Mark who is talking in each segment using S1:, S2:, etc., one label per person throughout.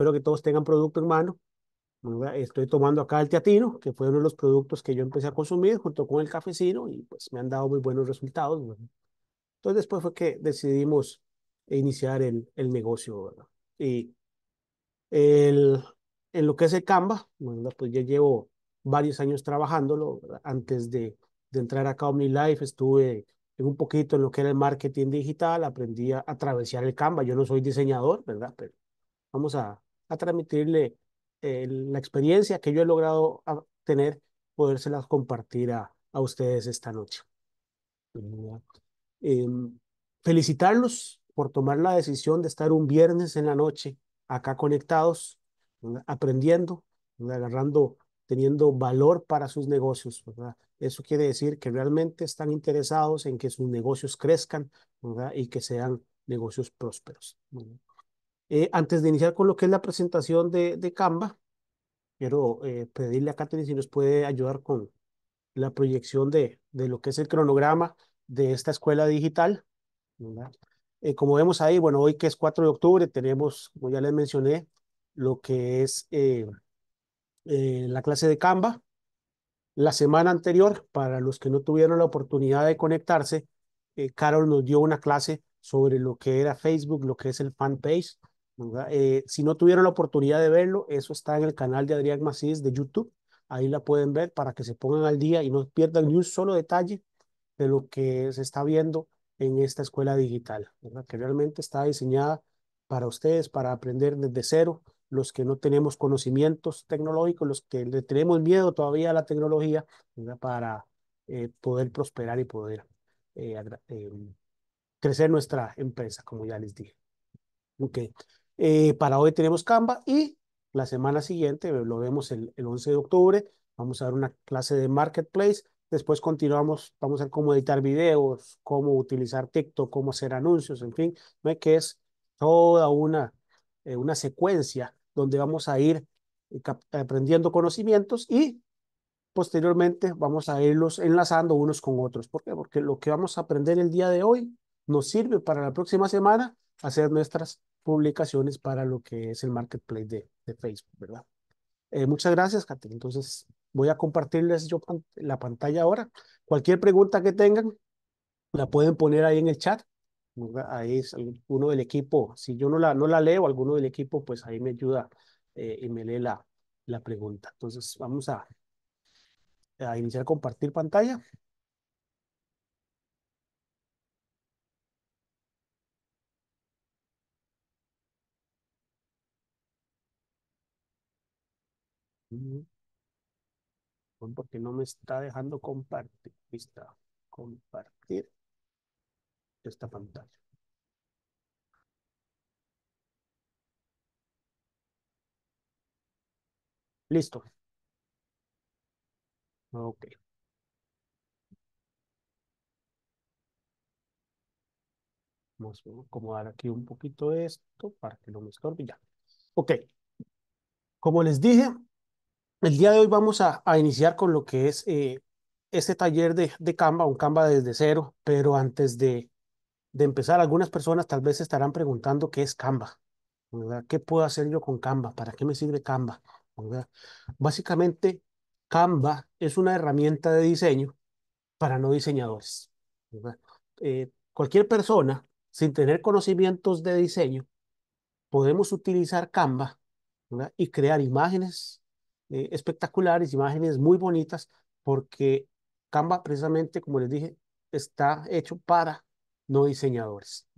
S1: Espero que todos tengan producto en mano. Estoy tomando acá el teatino, que fue uno de los productos que yo empecé a consumir junto con el cafecino y pues me han dado muy buenos resultados. Entonces después fue que decidimos iniciar el, el negocio. ¿verdad? Y el, en lo que es el Canva, pues ya llevo varios años trabajándolo. Antes de, de, entrar acá a OmniLife estuve en un poquito en lo que era el marketing digital, aprendí a, atravesar el Canva. Yo no soy diseñador, ¿verdad? Pero vamos a, a transmitirle eh, la experiencia que yo he logrado tener, podérselas compartir a, a ustedes esta noche. Em, felicitarlos por tomar la decisión de estar un viernes en la noche acá conectados, aprendiendo, agarrando, teniendo valor para sus negocios. ¿verdad? Eso quiere decir que realmente están interesados en que sus negocios crezcan y que sean negocios prósperos. Eh, antes de iniciar con lo que es la presentación de, de Canva, quiero eh, pedirle a Catherine si nos puede ayudar con la proyección de, de lo que es el cronograma de esta escuela digital. Eh, como vemos ahí, bueno, hoy que es 4 de octubre, tenemos, como ya les mencioné, lo que es la clase de Canva. La semana anterior, para los que no tuvieron la oportunidad de conectarse, Carol nos dio una clase sobre lo que era Facebook, lo que es el fanpage, eh, si no tuvieron la oportunidad de verlo, eso está en el canal de Adrián Macías de YouTube. Ahí la pueden ver para que se pongan al día y no pierdan ni un solo detalle de lo que se está viendo en esta escuela digital, que realmente está diseñada para ustedes, para aprender desde cero, los que no tenemos conocimientos tecnológicos, los que le tenemos miedo todavía a la tecnología, para eh, poder prosperar y poder eh, crecer nuestra empresa, como ya les dije. Okay. Eh, para hoy tenemos Canva y la semana siguiente, eh, lo vemos el, 11 de octubre, vamos a dar una clase de Marketplace. Después continuamos, vamos a ver cómo editar videos, cómo utilizar TikTok, cómo hacer anuncios, en fin, ¿ve? que es toda una, eh, una secuencia donde vamos a ir aprendiendo conocimientos y posteriormente vamos a irlos enlazando unos con otros. ¿Por qué? Porque lo que vamos a aprender el día de hoy nos sirve para la próxima semana hacer nuestras publicaciones para lo que es el marketplace de, Facebook, ¿verdad? Eh, muchas gracias, Katia. Entonces, voy a compartirles yo la pantalla ahora. Cualquier pregunta que tengan, la pueden poner ahí en el chat. Ahí es alguno del equipo. Si yo no la, no la leo, alguno del equipo, pues ahí me ayuda eh, y me lee la, la pregunta. Entonces, vamos a, a iniciar compartir pantalla. Porque no me está dejando compartir. Compartir esta pantalla. Listo. Ok. Vamos a acomodar aquí un poquito esto para que no me estorbe ya. Ok. Como les dije, el día de hoy vamos a, iniciar con lo que es eh, este taller de, de Canva, un Canva desde cero, pero antes de, empezar, algunas personas tal vez estarán preguntando qué es Canva, ¿verdad? ¿Qué puedo hacer yo con Canva? ¿Para qué me sirve Canva? Básicamente, Canva es una herramienta de diseño para no diseñadores. Eh, cualquier persona, sin tener conocimientos de diseño, podemos utilizar Canva y crear imágenes, eh, espectaculares, imágenes muy bonitas, porque Canva, precisamente, como les dije, está hecho para no diseñadores.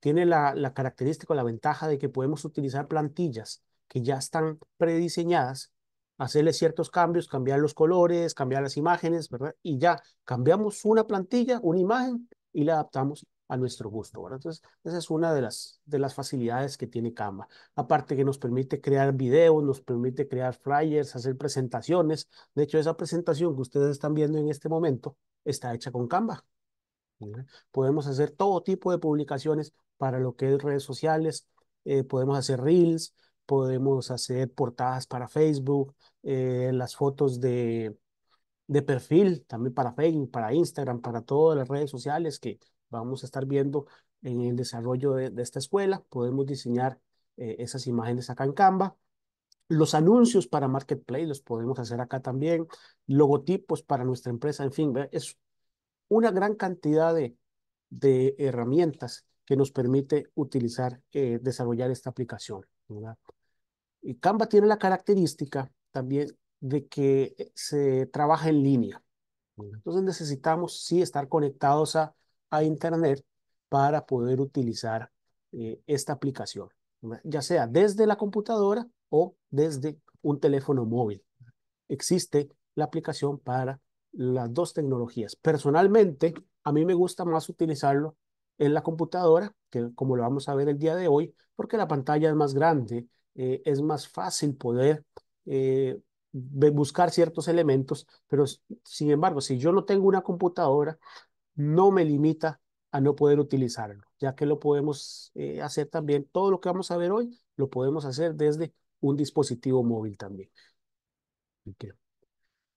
S1: Tiene la, característica característica, la ventaja de que podemos utilizar plantillas que ya están prediseñadas, hacerle ciertos cambios, cambiar los colores, cambiar las imágenes, ¿verdad? Y ya cambiamos una plantilla, una imagen y la adaptamos a nuestro gusto. ¿verdad? Entonces, esa es una de las, de las facilidades que tiene Canva. Aparte que nos permite crear videos, nos permite crear flyers, hacer presentaciones. De hecho, esa presentación que ustedes están viendo en este momento está hecha con Canva. Podemos hacer todo tipo de publicaciones para lo que es redes sociales, eh, podemos hacer reels, podemos hacer portadas para Facebook, eh, las fotos de, de perfil también para Facebook, para Instagram, para todas las redes sociales que vamos a estar viendo en el desarrollo de, esta escuela. Podemos diseñar eh, esas imágenes acá en Canva. Los anuncios para Marketplace los podemos hacer acá también. Logotipos para nuestra empresa, en fin, es una gran cantidad de, herramientas que nos permite utilizar, eh, desarrollar esta aplicación. Y Canva tiene la característica también de que eh, se trabaja en línea. Entonces necesitamos sí estar conectados a a Internet para poder utilizar eh, esta aplicación, ya sea desde la computadora o desde un teléfono móvil. Existe la aplicación para las dos tecnologías. Personalmente, a mí me gusta más utilizarlo en la computadora, que como lo vamos a ver el día de hoy, porque la pantalla es más grande, eh, es más fácil poder eh, buscar ciertos elementos, pero sin embargo, si yo no tengo una computadora, no me limita a no poder utilizarlo, ya que lo podemos eh, hacer también, todo lo que vamos a ver hoy lo podemos hacer desde un dispositivo móvil también.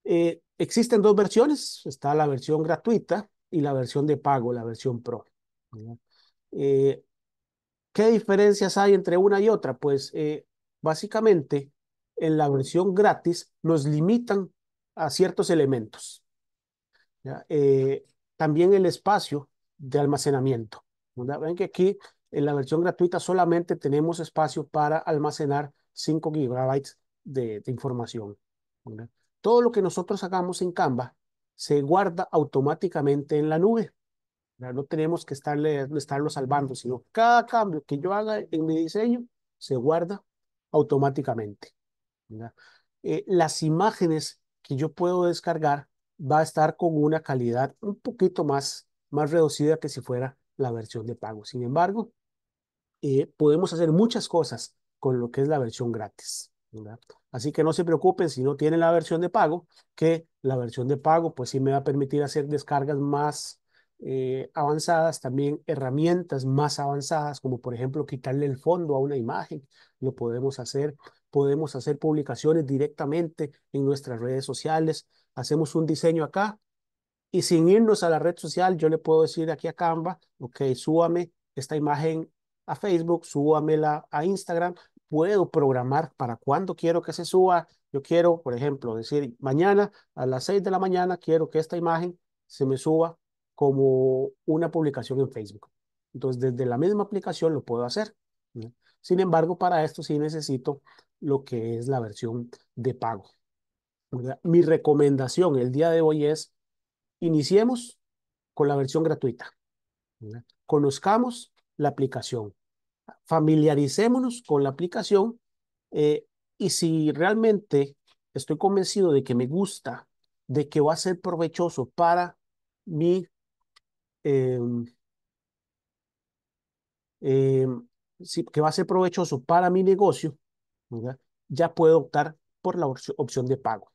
S1: Eh, existen dos versiones, está la versión gratuita y la versión de pago, la versión pro. Eh, ¿Qué diferencias hay entre una y otra? Pues básicamente en la versión gratis nos limitan a ciertos elementos. También el espacio de almacenamiento. Ven que aquí en la versión gratuita solamente tenemos espacio para almacenar 5 gigabytes de, información. Todo lo que nosotros hagamos en Canva se guarda automáticamente en la nube. No tenemos que estarle, estarlo salvando, sino cada cambio que yo haga en mi diseño se guarda automáticamente. Eh, las imágenes que yo puedo descargar va a estar con una calidad un poquito más, más reducida que si fuera la versión de pago. Sin embargo, eh, podemos hacer muchas cosas con lo que es la versión gratis. Así que no se preocupen si no tienen la versión de pago, que la versión de pago pues sí me va a permitir hacer descargas más eh, avanzadas, también herramientas más avanzadas, como por ejemplo quitarle el fondo a una imagen, lo podemos hacer, podemos hacer publicaciones directamente en nuestras redes sociales, hacemos un diseño acá y sin irnos a la red social, yo le puedo decir aquí a Canva, ok, súbame esta imagen a Facebook, súbamela a Instagram, puedo programar para cuándo quiero que se suba. Yo quiero, por ejemplo, decir mañana a las 6 de la mañana quiero que esta imagen se me suba como una publicación en Facebook. Entonces, desde la misma aplicación lo puedo hacer. Sin embargo, para esto sí necesito lo que es la versión de pago. Mi recomendación el día de hoy es, iniciemos con la versión gratuita. Conozcamos la aplicación, familiaricémonos con la aplicación eh, y si realmente estoy convencido de que me gusta, de que va a ser provechoso para mi... Em, em, que va a ser provechoso para mi negocio, ya puedo optar por la opción de pago.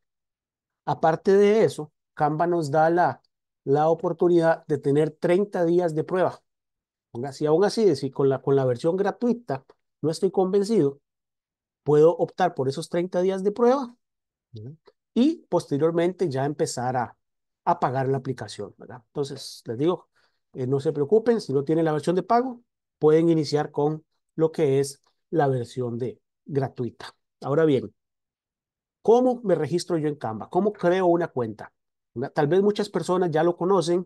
S1: Aparte de eso, Canva nos da la, la oportunidad de tener 30 días de prueba. Si aún así, si con la, con la versión gratuita no estoy convencido, puedo optar por esos 30 días de prueba y posteriormente ya empezar a, pagar la aplicación. Entonces, les digo, eh, no se preocupen, si no tienen la versión de pago, pueden iniciar con lo que es la versión de gratuita. Ahora bien, ¿Cómo me registro yo en Canva? ¿Cómo creo una cuenta? tal vez muchas personas ya lo conocen,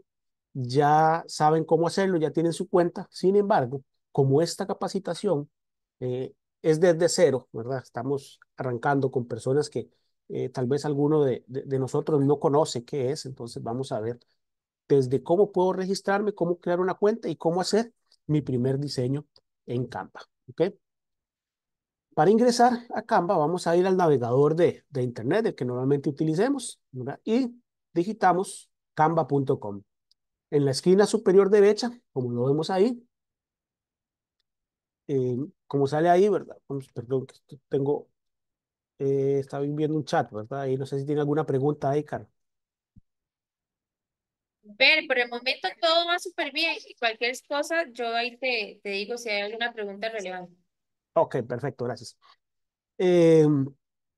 S1: ya saben cómo hacerlo, ya tienen su cuenta. Sin embargo, como esta capacitación eh, es desde cero, ¿verdad? Estamos arrancando con personas que eh, tal vez alguno de, de, nosotros no conoce qué es, entonces vamos a ver desde cómo puedo registrarme, cómo crear una cuenta y cómo hacer mi primer diseño en Canva, ¿ok? Para ingresar a Canva vamos a ir al navegador de, internet, el que normalmente utilicemos, y digitamos canva.com. En la esquina superior derecha, como lo vemos ahí, eh, como sale ahí, ¿verdad? perdón, que tengo, eh, estaba viendo un chat, ¿verdad? Ahí no sé si tiene alguna pregunta ahí, Carlos.
S2: Ver, por el momento todo va súper bien cualquier cosa yo ahí te, te digo si hay alguna pregunta relevante.
S1: Ok, perfecto, gracias. Em,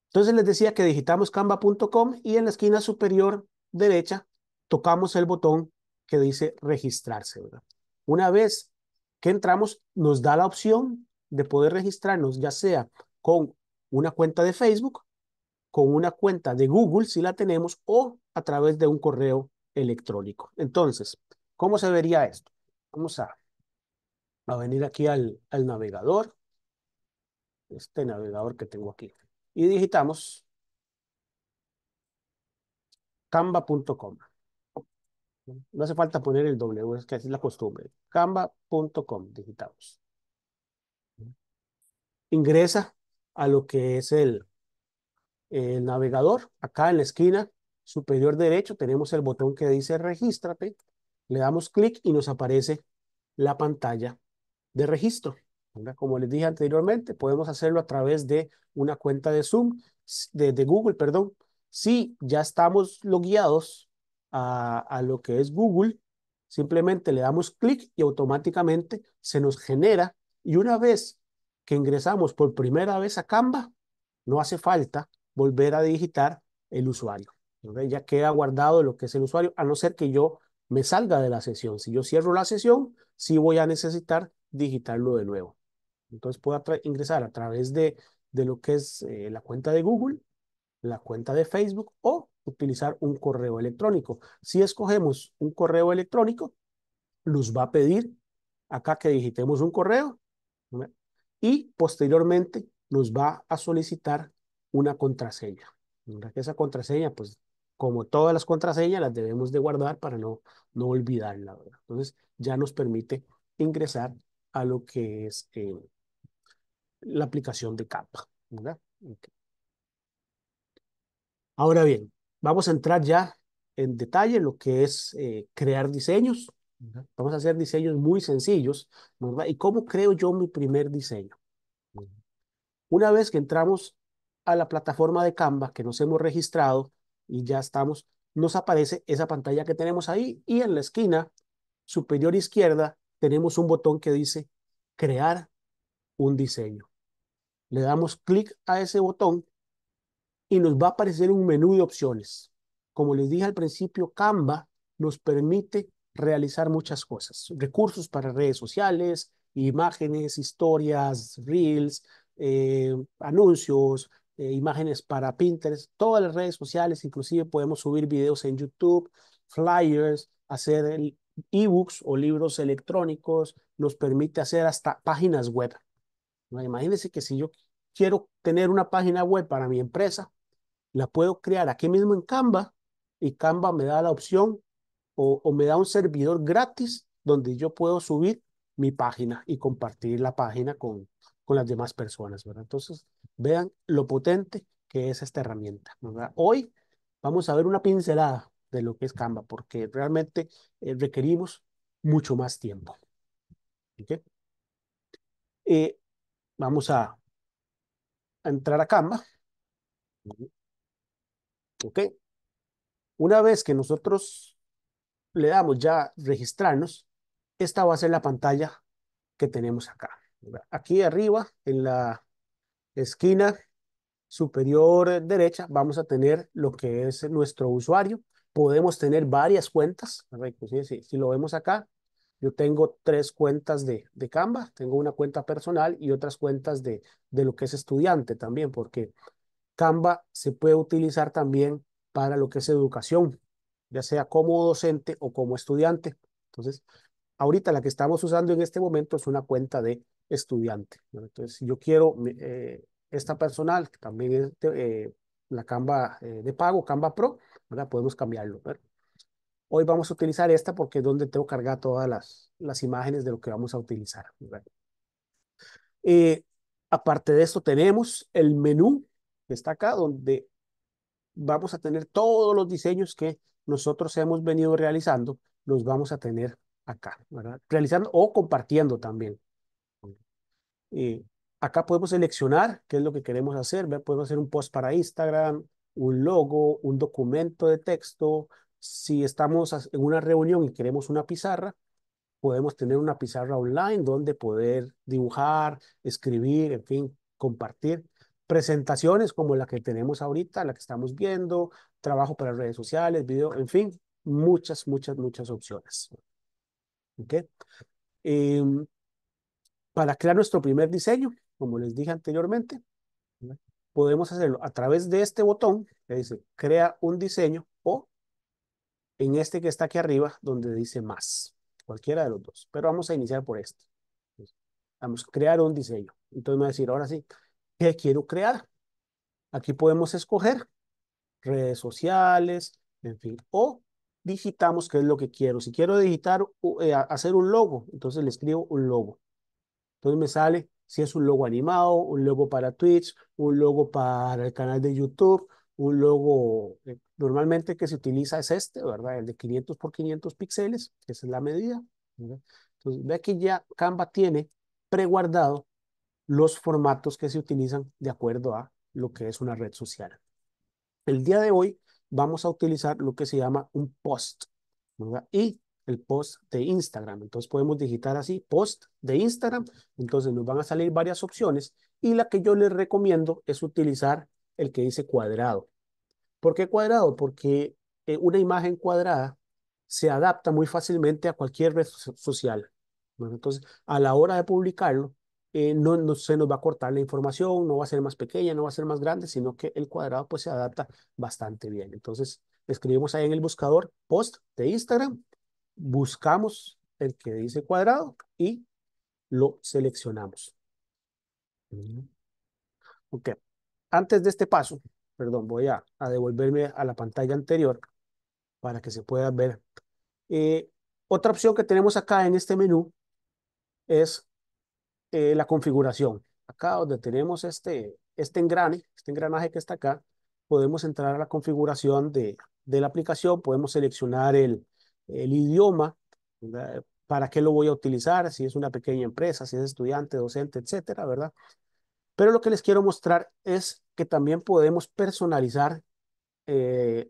S1: entonces les decía que digitamos canva.com y en la esquina superior derecha tocamos el botón que dice registrarse. Una vez que entramos, nos da la opción de poder registrarnos, ya sea con una cuenta de Facebook, con una cuenta de Google, si la tenemos, o a través de un correo electrónico. Entonces, ¿cómo se vería esto? Vamos a, a venir aquí al, al navegador este navegador que tengo aquí. Y digitamos canva.com. No hace falta poner el W, es que así es la costumbre. Canva.com, digitamos. Ingresa a lo que es el, el navegador. Acá en la esquina superior derecho tenemos el botón que dice regístrate. Le damos clic y nos aparece la pantalla de registro. Como les dije anteriormente, podemos hacerlo a través de una cuenta de Zoom, de, Google, perdón. Si ya estamos logueados a, lo que es Google, simplemente le damos clic y automáticamente se nos genera. Y una vez que ingresamos por primera vez a Canva, no hace falta volver a digitar el usuario. Ya queda guardado lo que es el usuario, a no ser que yo me salga de la sesión. Si yo cierro la sesión, sí voy a necesitar digitarlo de nuevo. Entonces puedo ingresar a través de, de lo que es eh, la cuenta de Google, la cuenta de Facebook o utilizar un correo electrónico. Si escogemos un correo electrónico, nos va a pedir acá que digitemos un correo y posteriormente nos va a solicitar una contraseña. Esa contraseña, pues como todas las contraseñas, las debemos de guardar para no, no olvidarla. Entonces ya nos permite ingresar a lo que es eh, la aplicación de Canva. Ahora bien, vamos a entrar ya en detalle lo que es eh, crear diseños. Vamos a hacer diseños muy sencillos. ¿Y cómo creo yo mi primer diseño? Una vez que entramos a la plataforma de Canva que nos hemos registrado y ya estamos, nos aparece esa pantalla que tenemos ahí y en la esquina superior izquierda tenemos un botón que dice crear un diseño le damos clic a ese botón y nos va a aparecer un menú de opciones. Como les dije al principio, Canva nos permite realizar muchas cosas. Recursos para redes sociales, imágenes, historias, reels, eh, anuncios, eh, imágenes para Pinterest, todas las redes sociales, inclusive podemos subir videos en YouTube, flyers, hacer ebooks o libros electrónicos, nos permite hacer hasta páginas web. Imagínense que si yo quiero tener una página web para mi empresa, la puedo crear aquí mismo en Canva y Canva me da la opción o, me da un servidor gratis donde yo puedo subir mi página y compartir la página con, con las demás personas, Entonces, vean lo potente que es esta herramienta, Hoy vamos a ver una pincelada de lo que es Canva, porque realmente eh, requerimos mucho más tiempo. Eh, vamos a, entrar a Canva. Ok. Una vez que nosotros le damos ya registrarnos, esta va a ser la pantalla que tenemos acá. Aquí arriba, en la esquina superior derecha, vamos a tener lo que es nuestro usuario. Podemos tener varias cuentas, si lo vemos acá, yo tengo tres cuentas de, de Canva, tengo una cuenta personal y otras cuentas de, de lo que es estudiante también, porque Canva se puede utilizar también para lo que es educación, ya sea como docente o como estudiante. Entonces, ahorita la que estamos usando en este momento es una cuenta de estudiante. Entonces, si yo quiero eh, esta personal, que también es eh, la Canva eh, de pago, Canva Pro, ¿verdad? podemos cambiarlo. ¿verdad? Hoy vamos a utilizar esta porque es donde tengo cargada todas las, imágenes de lo que vamos a utilizar. Eh, aparte de esto, tenemos el menú que está acá, donde vamos a tener todos los diseños que nosotros hemos venido realizando, los vamos a tener acá, Realizando o compartiendo también. Eh, acá podemos seleccionar qué es lo que queremos hacer. Podemos hacer un post para Instagram, un logo, un documento de texto, si estamos en una reunión y queremos una pizarra, podemos tener una pizarra online donde poder dibujar, escribir, en fin, compartir presentaciones como la que tenemos ahorita, la que estamos viendo, trabajo para redes sociales, video, en fin, muchas, muchas, muchas opciones. ¿Ok? Em, para crear nuestro primer diseño, como les dije anteriormente, podemos hacerlo a través de este botón que dice crea un diseño o en este que está aquí arriba, donde dice más, cualquiera de los dos. Pero vamos a iniciar por este. Vamos a crear un diseño. Entonces me va a decir, ahora sí, ¿qué quiero crear? Aquí podemos escoger redes sociales, en fin, o digitamos qué es lo que quiero. Si quiero digitar, eh, hacer un logo, entonces le escribo un logo. Entonces me sale si es un logo animado, un logo para Twitch, un logo para el canal de YouTube, un logo, eh, normalmente que se utiliza es este, ¿verdad? El de 500 por 500 píxeles, esa es la medida. Entonces, ve que ya Canva tiene preguardado los formatos que se utilizan de acuerdo a lo que es una red social. El día de hoy vamos a utilizar lo que se llama un post, ¿verdad? Y el post de Instagram. Entonces podemos digitar así, post de Instagram. Entonces nos van a salir varias opciones y la que yo les recomiendo es utilizar el que dice cuadrado. ¿Por qué cuadrado? Porque eh, una imagen cuadrada se adapta muy fácilmente a cualquier red social. entonces, a la hora de publicarlo, eh, no, se nos va a cortar la información, no va a ser más pequeña, no va a ser más grande, sino que el cuadrado pues se adapta bastante bien. Entonces, escribimos ahí en el buscador post de Instagram, buscamos el que dice cuadrado y lo seleccionamos. Mm. Ok, antes de este paso, perdón, voy a, devolverme a la pantalla anterior para que se pueda ver. Eh, otra opción que tenemos acá en este menú es eh, la configuración. Acá donde tenemos este, este engrane, este engranaje que está acá, podemos entrar a la configuración de, de la aplicación, podemos seleccionar el, el idioma, para qué lo voy a utilizar, si es una pequeña empresa, si es estudiante, docente, etcétera, ¿verdad? Pero lo que les quiero mostrar es que también podemos personalizar eh,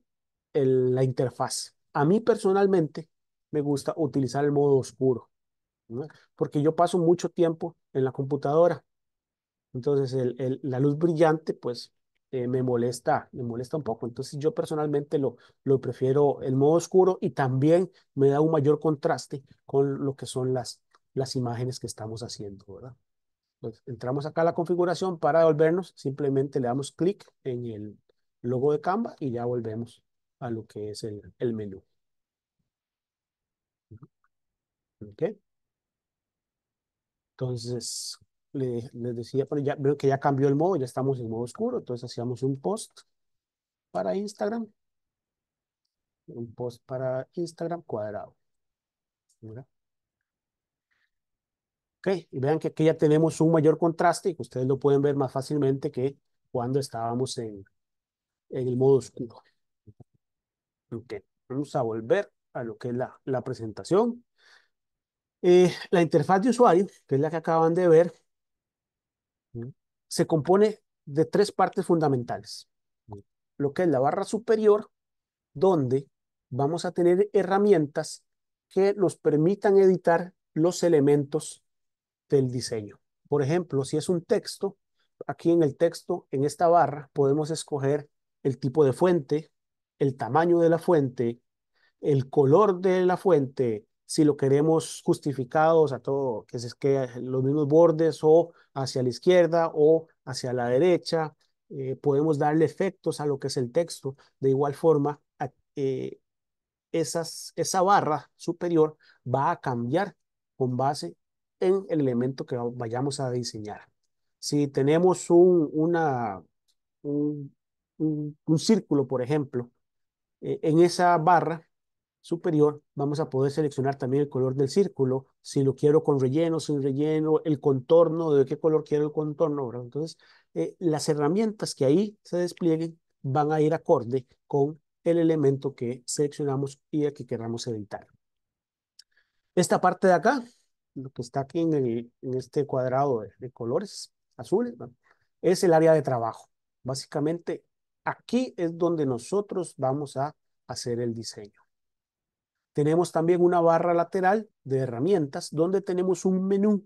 S1: la interfaz. A mí personalmente me gusta utilizar el modo oscuro, porque yo paso mucho tiempo en la computadora. Entonces la luz brillante pues eh, me molesta, me molesta un poco. Entonces yo personalmente lo, prefiero el modo oscuro y también me da un mayor contraste con lo que son las, las imágenes que estamos haciendo, ¿verdad? Pues, entramos acá a la configuración para devolvernos, simplemente le damos clic en el logo de Canva y ya volvemos a lo que es el, menú. ¿Ok? Entonces, les decía, pero ya veo que ya cambió el modo, ya estamos en modo oscuro, entonces hacíamos un post para Instagram. Un post para Instagram cuadrado. Okay. Y vean que aquí ya tenemos un mayor contraste y que ustedes lo pueden ver más fácilmente que cuando estábamos en, el modo oscuro. Ok, Vamos a volver a lo que es la, presentación. Eh, la interfaz de usuario, que es la que acaban de ver, se compone de tres partes fundamentales. Lo que es la barra superior, donde vamos a tener herramientas que nos permitan editar los elementos del diseño. Por ejemplo, si es un texto, aquí en el texto, en esta barra, podemos escoger el tipo de fuente, el tamaño de la fuente, el color de la fuente, si lo queremos justificado, a todo, que se que los mismos bordes o hacia la izquierda o hacia la derecha. Eh, podemos darle efectos a lo que es el texto. De igual forma, eh, esas, esa barra superior va a cambiar con base en el elemento que vayamos a diseñar. Si tenemos un, una, un, círculo, por ejemplo, e, en esa barra superior vamos a poder seleccionar también el color del círculo, si lo quiero con relleno, sin relleno, el contorno, de qué color quiero el contorno. Entonces, eh, las herramientas que ahí se desplieguen van a ir acorde con el elemento que seleccionamos y el que queramos editar. Esta parte de acá lo que está aquí en, en este cuadrado de, colores azules, es el área de trabajo. Básicamente, aquí es donde nosotros vamos a hacer el diseño. Tenemos también una barra lateral de herramientas donde tenemos un menú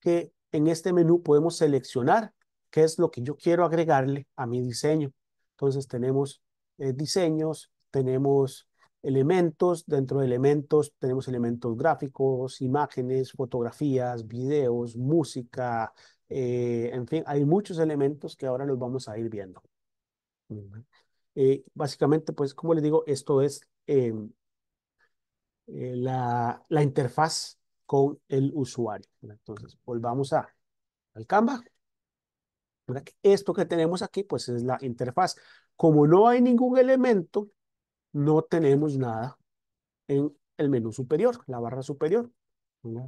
S1: que en este menú podemos seleccionar qué es lo que yo quiero agregarle a mi diseño. Entonces tenemos eh, diseños, tenemos elementos, dentro de elementos tenemos elementos gráficos, imágenes, fotografías, videos, música, eh, en fin, hay muchos elementos que ahora los vamos a ir viendo. Eh, básicamente, pues, como les digo, esto es em, eh, la, la, interfaz con el usuario. Entonces, volvamos a, al Canva. Esto que tenemos aquí, pues, es la interfaz. Como no hay ningún elemento no tenemos nada en el menú superior, la barra superior,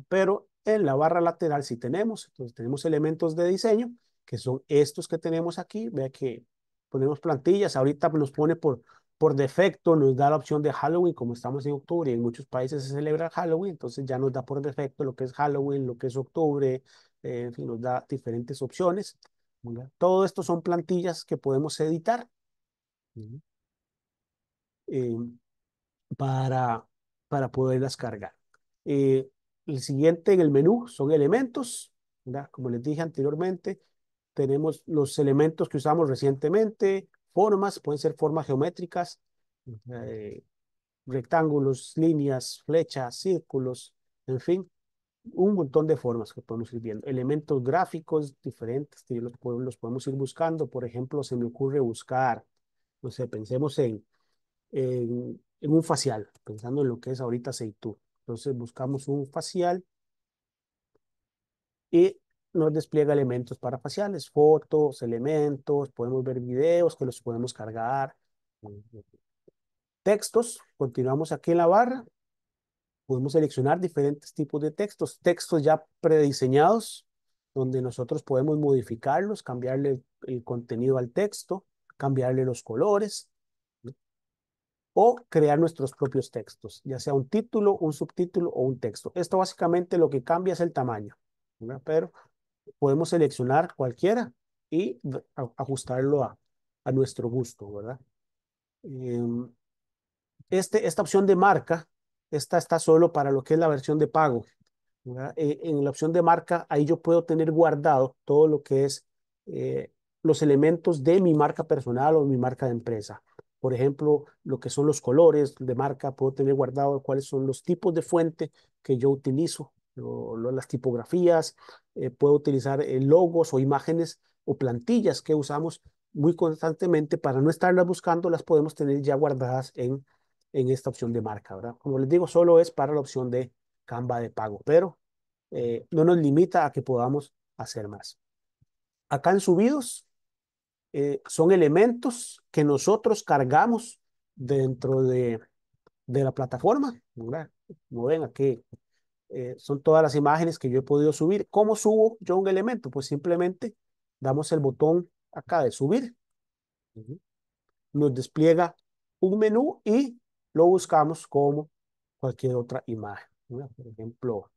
S1: pero en la barra lateral sí tenemos, entonces tenemos elementos de diseño, que son estos que tenemos aquí, vea que ponemos plantillas, ahorita nos pone por, por defecto, nos da la opción de Halloween, como estamos en octubre en muchos países se celebra Halloween, entonces ya nos da por defecto lo que es Halloween, lo que es octubre, eh, en fin, nos da diferentes opciones. Todo esto son plantillas que podemos editar. Eh, para, para poderlas cargar. Eh, el siguiente en el menú son elementos, como les dije anteriormente, tenemos los elementos que usamos recientemente, formas, pueden ser formas geométricas, eh, rectángulos, líneas, flechas, círculos, en fin, un montón de formas que podemos ir viendo. Elementos gráficos diferentes que los, los podemos ir buscando. Por ejemplo, se me ocurre buscar, no sé, pensemos en en, un facial, pensando en lo que es ahorita Seitú. Entonces buscamos un facial y nos despliega elementos para faciales, fotos, elementos, podemos ver videos que los podemos cargar, textos, continuamos aquí en la barra, podemos seleccionar diferentes tipos de textos, textos ya prediseñados, donde nosotros podemos modificarlos, cambiarle el contenido al texto, cambiarle los colores, o crear nuestros propios textos, ya sea un título, un subtítulo o un texto. Esto básicamente lo que cambia es el tamaño, pero podemos seleccionar cualquiera y ajustarlo a, a nuestro gusto, ¿verdad? Em, este, esta opción de marca, esta está solo para lo que es la versión de pago. Eh, en la opción de marca, ahí yo puedo tener guardado todo lo que es eh, los elementos de mi marca personal o mi marca de empresa por ejemplo, lo que son los colores de marca, puedo tener guardado cuáles son los tipos de fuente que yo utilizo, las tipografías, eh, puedo utilizar eh, logos o imágenes o plantillas que usamos muy constantemente para no estarlas buscando, las podemos tener ya guardadas en, en esta opción de marca, ¿verdad? Como les digo, solo es para la opción de Canva de pago, pero eh, no nos limita a que podamos hacer más. Acá en subidos, eh, son elementos que nosotros cargamos dentro de, de la plataforma. ¿verdad? Como ven aquí, eh, son todas las imágenes que yo he podido subir. ¿Cómo subo yo un elemento? Pues simplemente damos el botón acá de subir. Nos despliega un menú y lo buscamos como cualquier otra imagen. Por ejemplo,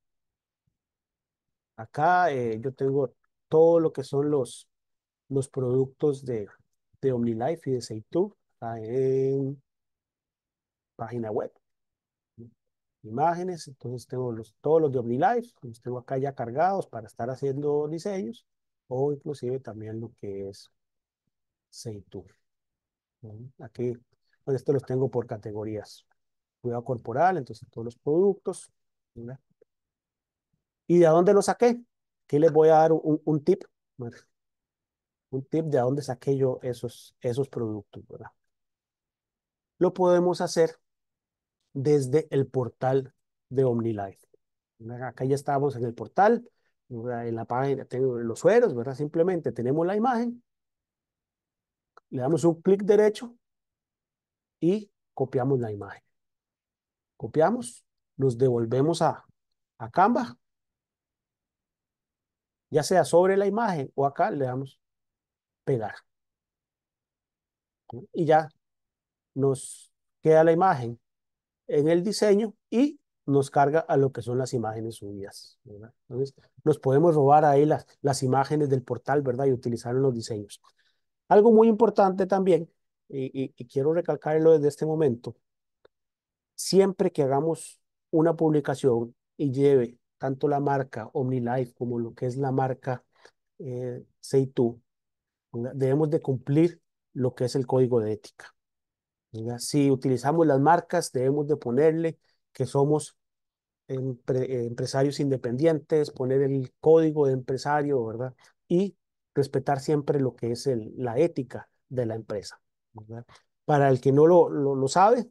S1: acá eh, yo tengo todo lo que son los, los productos de, de OmniLife y de Seitu en página web. Imágenes, entonces tengo los, todos los de OmniLife, los tengo acá ya cargados para estar haciendo diseños o inclusive también lo que es Seitu. Aquí, pues esto los tengo por categorías. Cuidado corporal, entonces todos los productos. ¿Y de dónde los saqué? Aquí les voy a dar un, un tip un tip de dónde saqué yo esos, esos productos, ¿verdad? Lo podemos hacer desde el portal de OmniLife. Acá ya estamos en el portal, en la página, tengo los sueros, ¿verdad? Simplemente tenemos la imagen, le damos un clic derecho y copiamos la imagen. Copiamos, nos devolvemos a, a Canva, ya sea sobre la imagen o acá le damos pegar. Y ya nos queda la imagen en el diseño y nos carga a lo que son las imágenes subidas. Entonces, nos podemos robar ahí las, las imágenes del portal, ¿verdad? Y utilizar en los diseños. Algo muy importante también, y, quiero recalcarlo desde este momento, siempre que hagamos una publicación y lleve tanto la marca OmniLife como lo que es la marca eh, debemos de cumplir lo que es el código de ética. Si utilizamos las marcas, debemos de ponerle que somos empresarios independientes, poner el código de empresario, ¿verdad? Y respetar siempre lo que es la ética de la empresa. Para el que no lo, sabe,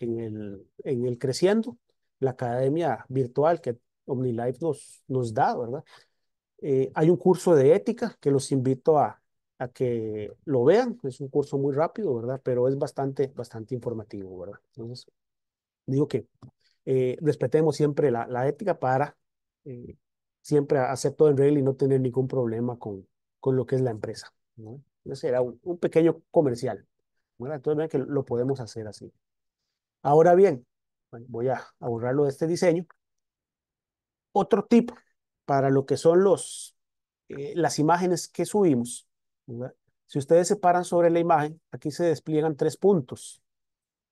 S1: En, el, en el Creciendo, la academia virtual que OmniLife nos, nos da, ¿verdad? Eh, hay un curso de ética que los invito a, a que lo vean. Es un curso muy rápido, ¿verdad? Pero es bastante, bastante informativo, ¿verdad? Entonces, digo que eh, respetemos siempre la, la ética para eh, siempre hacer todo en regla y no tener ningún problema con, con lo que es la empresa, ¿no? Ese era un, pequeño comercial. bueno Entonces, vean que lo podemos hacer así. Ahora bien, voy a, borrarlo de este diseño. Otro tip para lo que son los, eh, las imágenes que subimos si ustedes se paran sobre la imagen, aquí se despliegan tres puntos.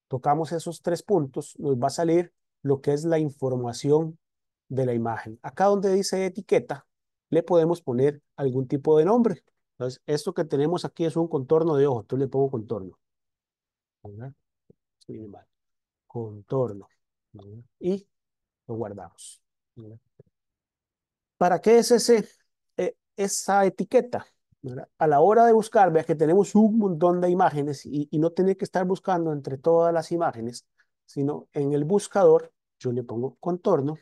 S1: Tocamos esos tres puntos, nos va a salir lo que es la información de la imagen. Acá donde dice etiqueta, le podemos poner algún tipo de nombre. Entonces, esto que tenemos aquí es un contorno de ojo. Entonces le pongo contorno. Contorno. Y lo guardamos. ¿Para qué es ese, eh, esa etiqueta? A la hora de buscar, vea que tenemos un montón de imágenes y, no tiene que estar buscando entre todas las imágenes, sino en el buscador yo le pongo contorno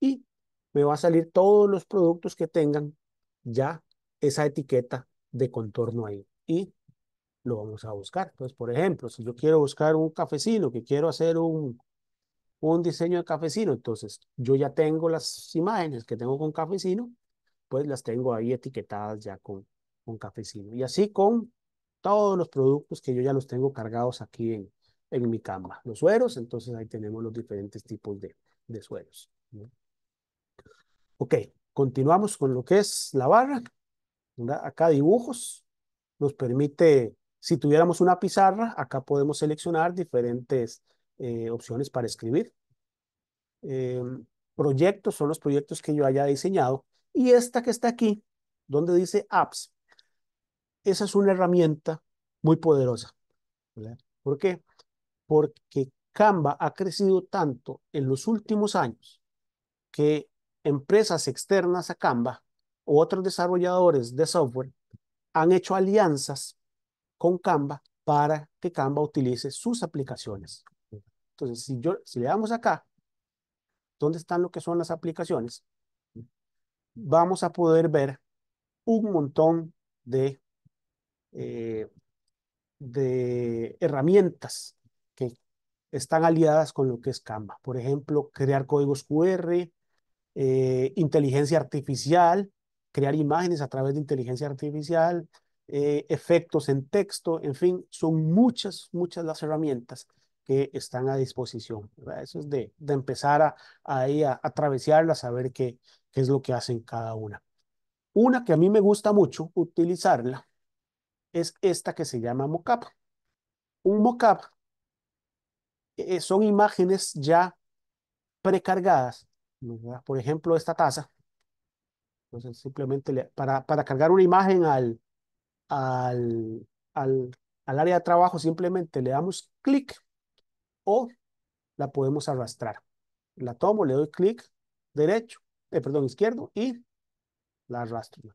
S1: y me va a salir todos los productos que tengan ya esa etiqueta de contorno ahí y lo vamos a buscar. Entonces, por ejemplo, si yo quiero buscar un cafecino, que quiero hacer un, un diseño de cafecino, entonces yo ya tengo las imágenes que tengo con cafecino pues las tengo ahí etiquetadas ya con, con cafecino. Y así con todos los productos que yo ya los tengo cargados aquí en, en mi cama. Los sueros, entonces ahí tenemos los diferentes tipos de, de sueros. Ok, continuamos con lo que es la barra. Acá dibujos nos permite, si tuviéramos una pizarra, acá podemos seleccionar diferentes eh, opciones para escribir. Em, proyectos son los proyectos que yo haya diseñado y esta que está aquí, donde dice apps, esa es una herramienta muy poderosa. ¿Por qué? Porque Canva ha crecido tanto en los últimos años que empresas externas a Canva u otros desarrolladores de software han hecho alianzas con Canva para que Canva utilice sus aplicaciones. Entonces, si, yo, si le damos acá, ¿dónde están lo que son las aplicaciones? vamos a poder ver un montón de, eh, de herramientas que están aliadas con lo que es Canva. Por ejemplo, crear códigos QR, eh, inteligencia artificial, crear imágenes a través de inteligencia artificial, eh, efectos en texto, en fin, son muchas, muchas las herramientas que están a disposición. Eso es de, empezar a, a, a, a a ver qué, qué es lo que hacen cada una. Una que a mí me gusta mucho utilizarla es esta que se llama mockup. Un mockup eh, eh, son imágenes ya precargadas. Por ejemplo, esta taza. Entonces, simplemente para, para cargar una imagen al, al, al, al área de trabajo, simplemente le damos clic o la podemos arrastrar. La tomo, le doy clic derecho, eh, perdón, izquierdo y la arrastro.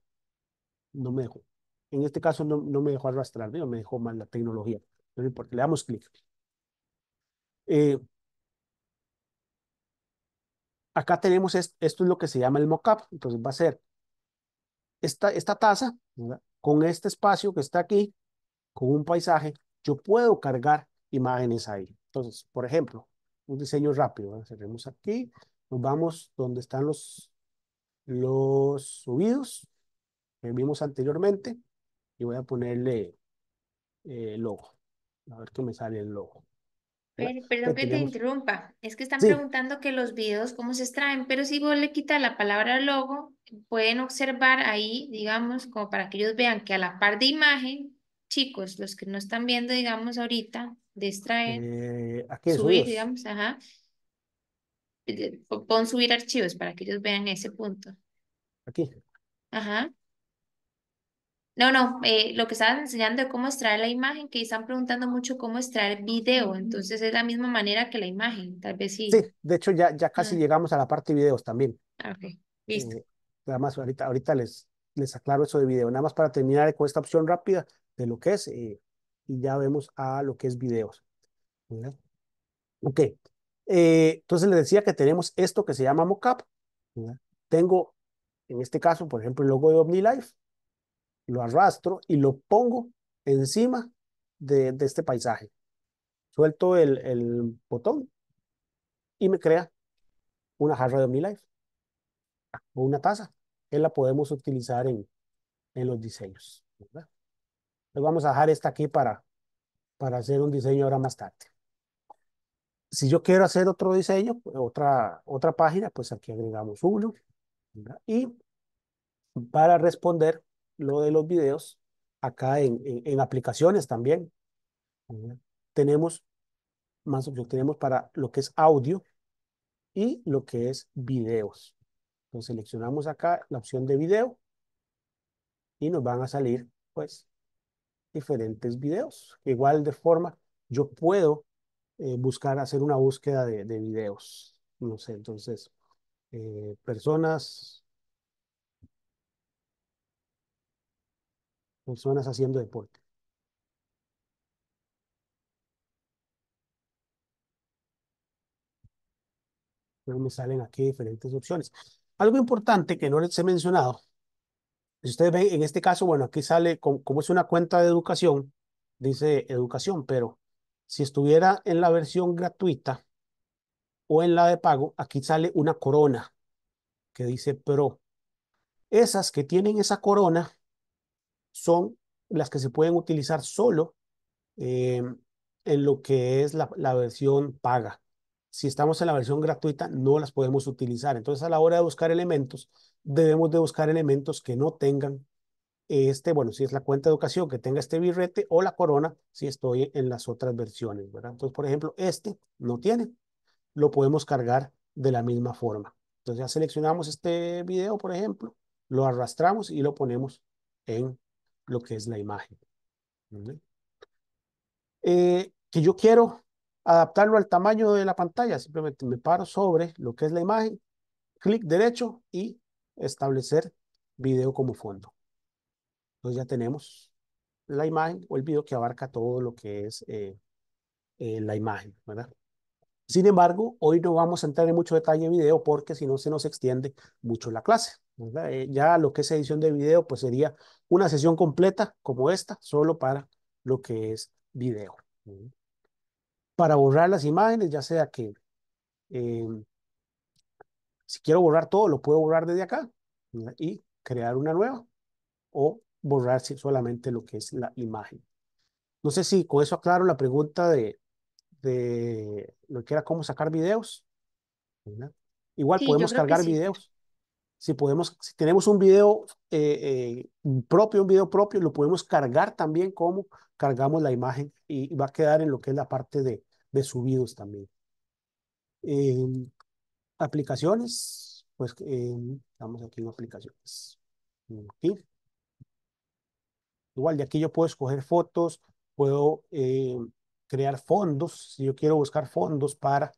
S1: No me dejó. En este caso no, me dejó arrastrar, me dejó mal la tecnología. No importa, le damos clic. Eh, acá tenemos esto es lo que se llama el mockup. Entonces va a ser esta, esta taza con este espacio que está aquí, con un paisaje. Yo puedo cargar imágenes ahí. Entonces, por ejemplo, un diseño rápido. ¿eh? Cerremos aquí. Nos vamos donde están los, los subidos que vimos anteriormente. Y voy a ponerle eh, logo. A ver qué me sale el logo.
S2: Pero, perdón que, te interrumpa. Es que están preguntando que los videos cómo se extraen. Pero si vos le quitas la palabra logo, pueden observar ahí, digamos, como para que ellos vean que a la par de imagen, chicos, los que no están viendo, digamos, ahorita, de
S1: extraer, eh, subir, digamos,
S2: ajá. Eh, pon subir archivos para que ellos vean ese punto. Aquí. Ajá. No, no, eh, lo que estaban enseñando de cómo extraer la imagen, que están preguntando mucho cómo extraer video, entonces es la misma manera que la imagen, tal vez sí. Sí,
S1: de hecho ya, ya casi ah. llegamos a la parte de videos también.
S2: Ah, ok, listo.
S1: nada más ahorita, ahorita les, les aclaro eso de video, nada más para terminar con esta opción rápida de lo que es y ya vemos a lo que es videos. Ok, eh, entonces les decía que tenemos esto que se llama mockup. Tengo, en este caso, por ejemplo, el logo de OmniLife, lo arrastro y lo pongo encima de, este paisaje. Suelto el, botón y me crea una jarra de OmniLife o una taza. Que la podemos utilizar en, en los diseños. Entonces vamos a dejar esta aquí para, para hacer un diseño ahora más tarde. Si yo quiero hacer otro diseño, pues, otra, otra página, pues aquí agregamos uno. Y para responder lo de los videos, acá en, en, aplicaciones también, tenemos más opciones, tenemos para lo que es audio y lo que es videos. Entonces seleccionamos acá la opción de video y nos van a salir, pues, diferentes videos. Igual de forma, yo puedo eh, buscar, hacer una búsqueda de, videos. No sé, entonces, eh, personas, personas haciendo deporte. Pero me salen aquí diferentes opciones. Algo importante que no les he mencionado si ustedes ven, en este caso, bueno, aquí sale, como, es una cuenta de educación, dice educación, pero si estuviera en la versión gratuita o en la de pago, aquí sale una corona que dice pero Esas que tienen esa corona son las que se pueden utilizar solo eh, en lo que es la, la versión paga si estamos en la versión gratuita, no las podemos utilizar. Entonces, a la hora de buscar elementos, debemos de buscar elementos que no tengan este, bueno, si es la cuenta de educación que tenga este birrete o la corona, si estoy en las otras versiones, ¿verdad? Entonces, por ejemplo, este no tiene, lo podemos cargar de la misma forma. Entonces ya seleccionamos este video, por ejemplo, lo arrastramos y lo ponemos en lo que es la imagen. Eh, que yo quiero adaptarlo al tamaño de la pantalla, simplemente me paro sobre lo que es la imagen, clic derecho y establecer video como fondo. Entonces ya tenemos la imagen o el video que abarca todo lo que es eh, eh, la imagen, ¿verdad? Sin embargo, hoy no vamos a entrar en mucho detalle de video porque si no se nos extiende mucho la clase. Eh, ya lo que es edición de video, pues sería una sesión completa como esta, solo para lo que es video. Para borrar las imágenes, ya sea que si quiero borrar todo, lo puedo borrar desde acá y crear una nueva o borrar solamente lo que es la imagen. No sé si con eso aclaro la pregunta de, de lo que era cómo sacar videos. Igual podemos cargar videos. Si, podemos, si tenemos un video eh, eh, propio, un video propio, lo podemos cargar también como cargamos la imagen y, va a quedar en lo que es la parte de, de subidos también. Em, Aplicaciones, pues eh, em, vamos aquí en aplicaciones. Igual de aquí yo puedo escoger fotos, puedo eh, crear fondos. Si yo quiero buscar fondos para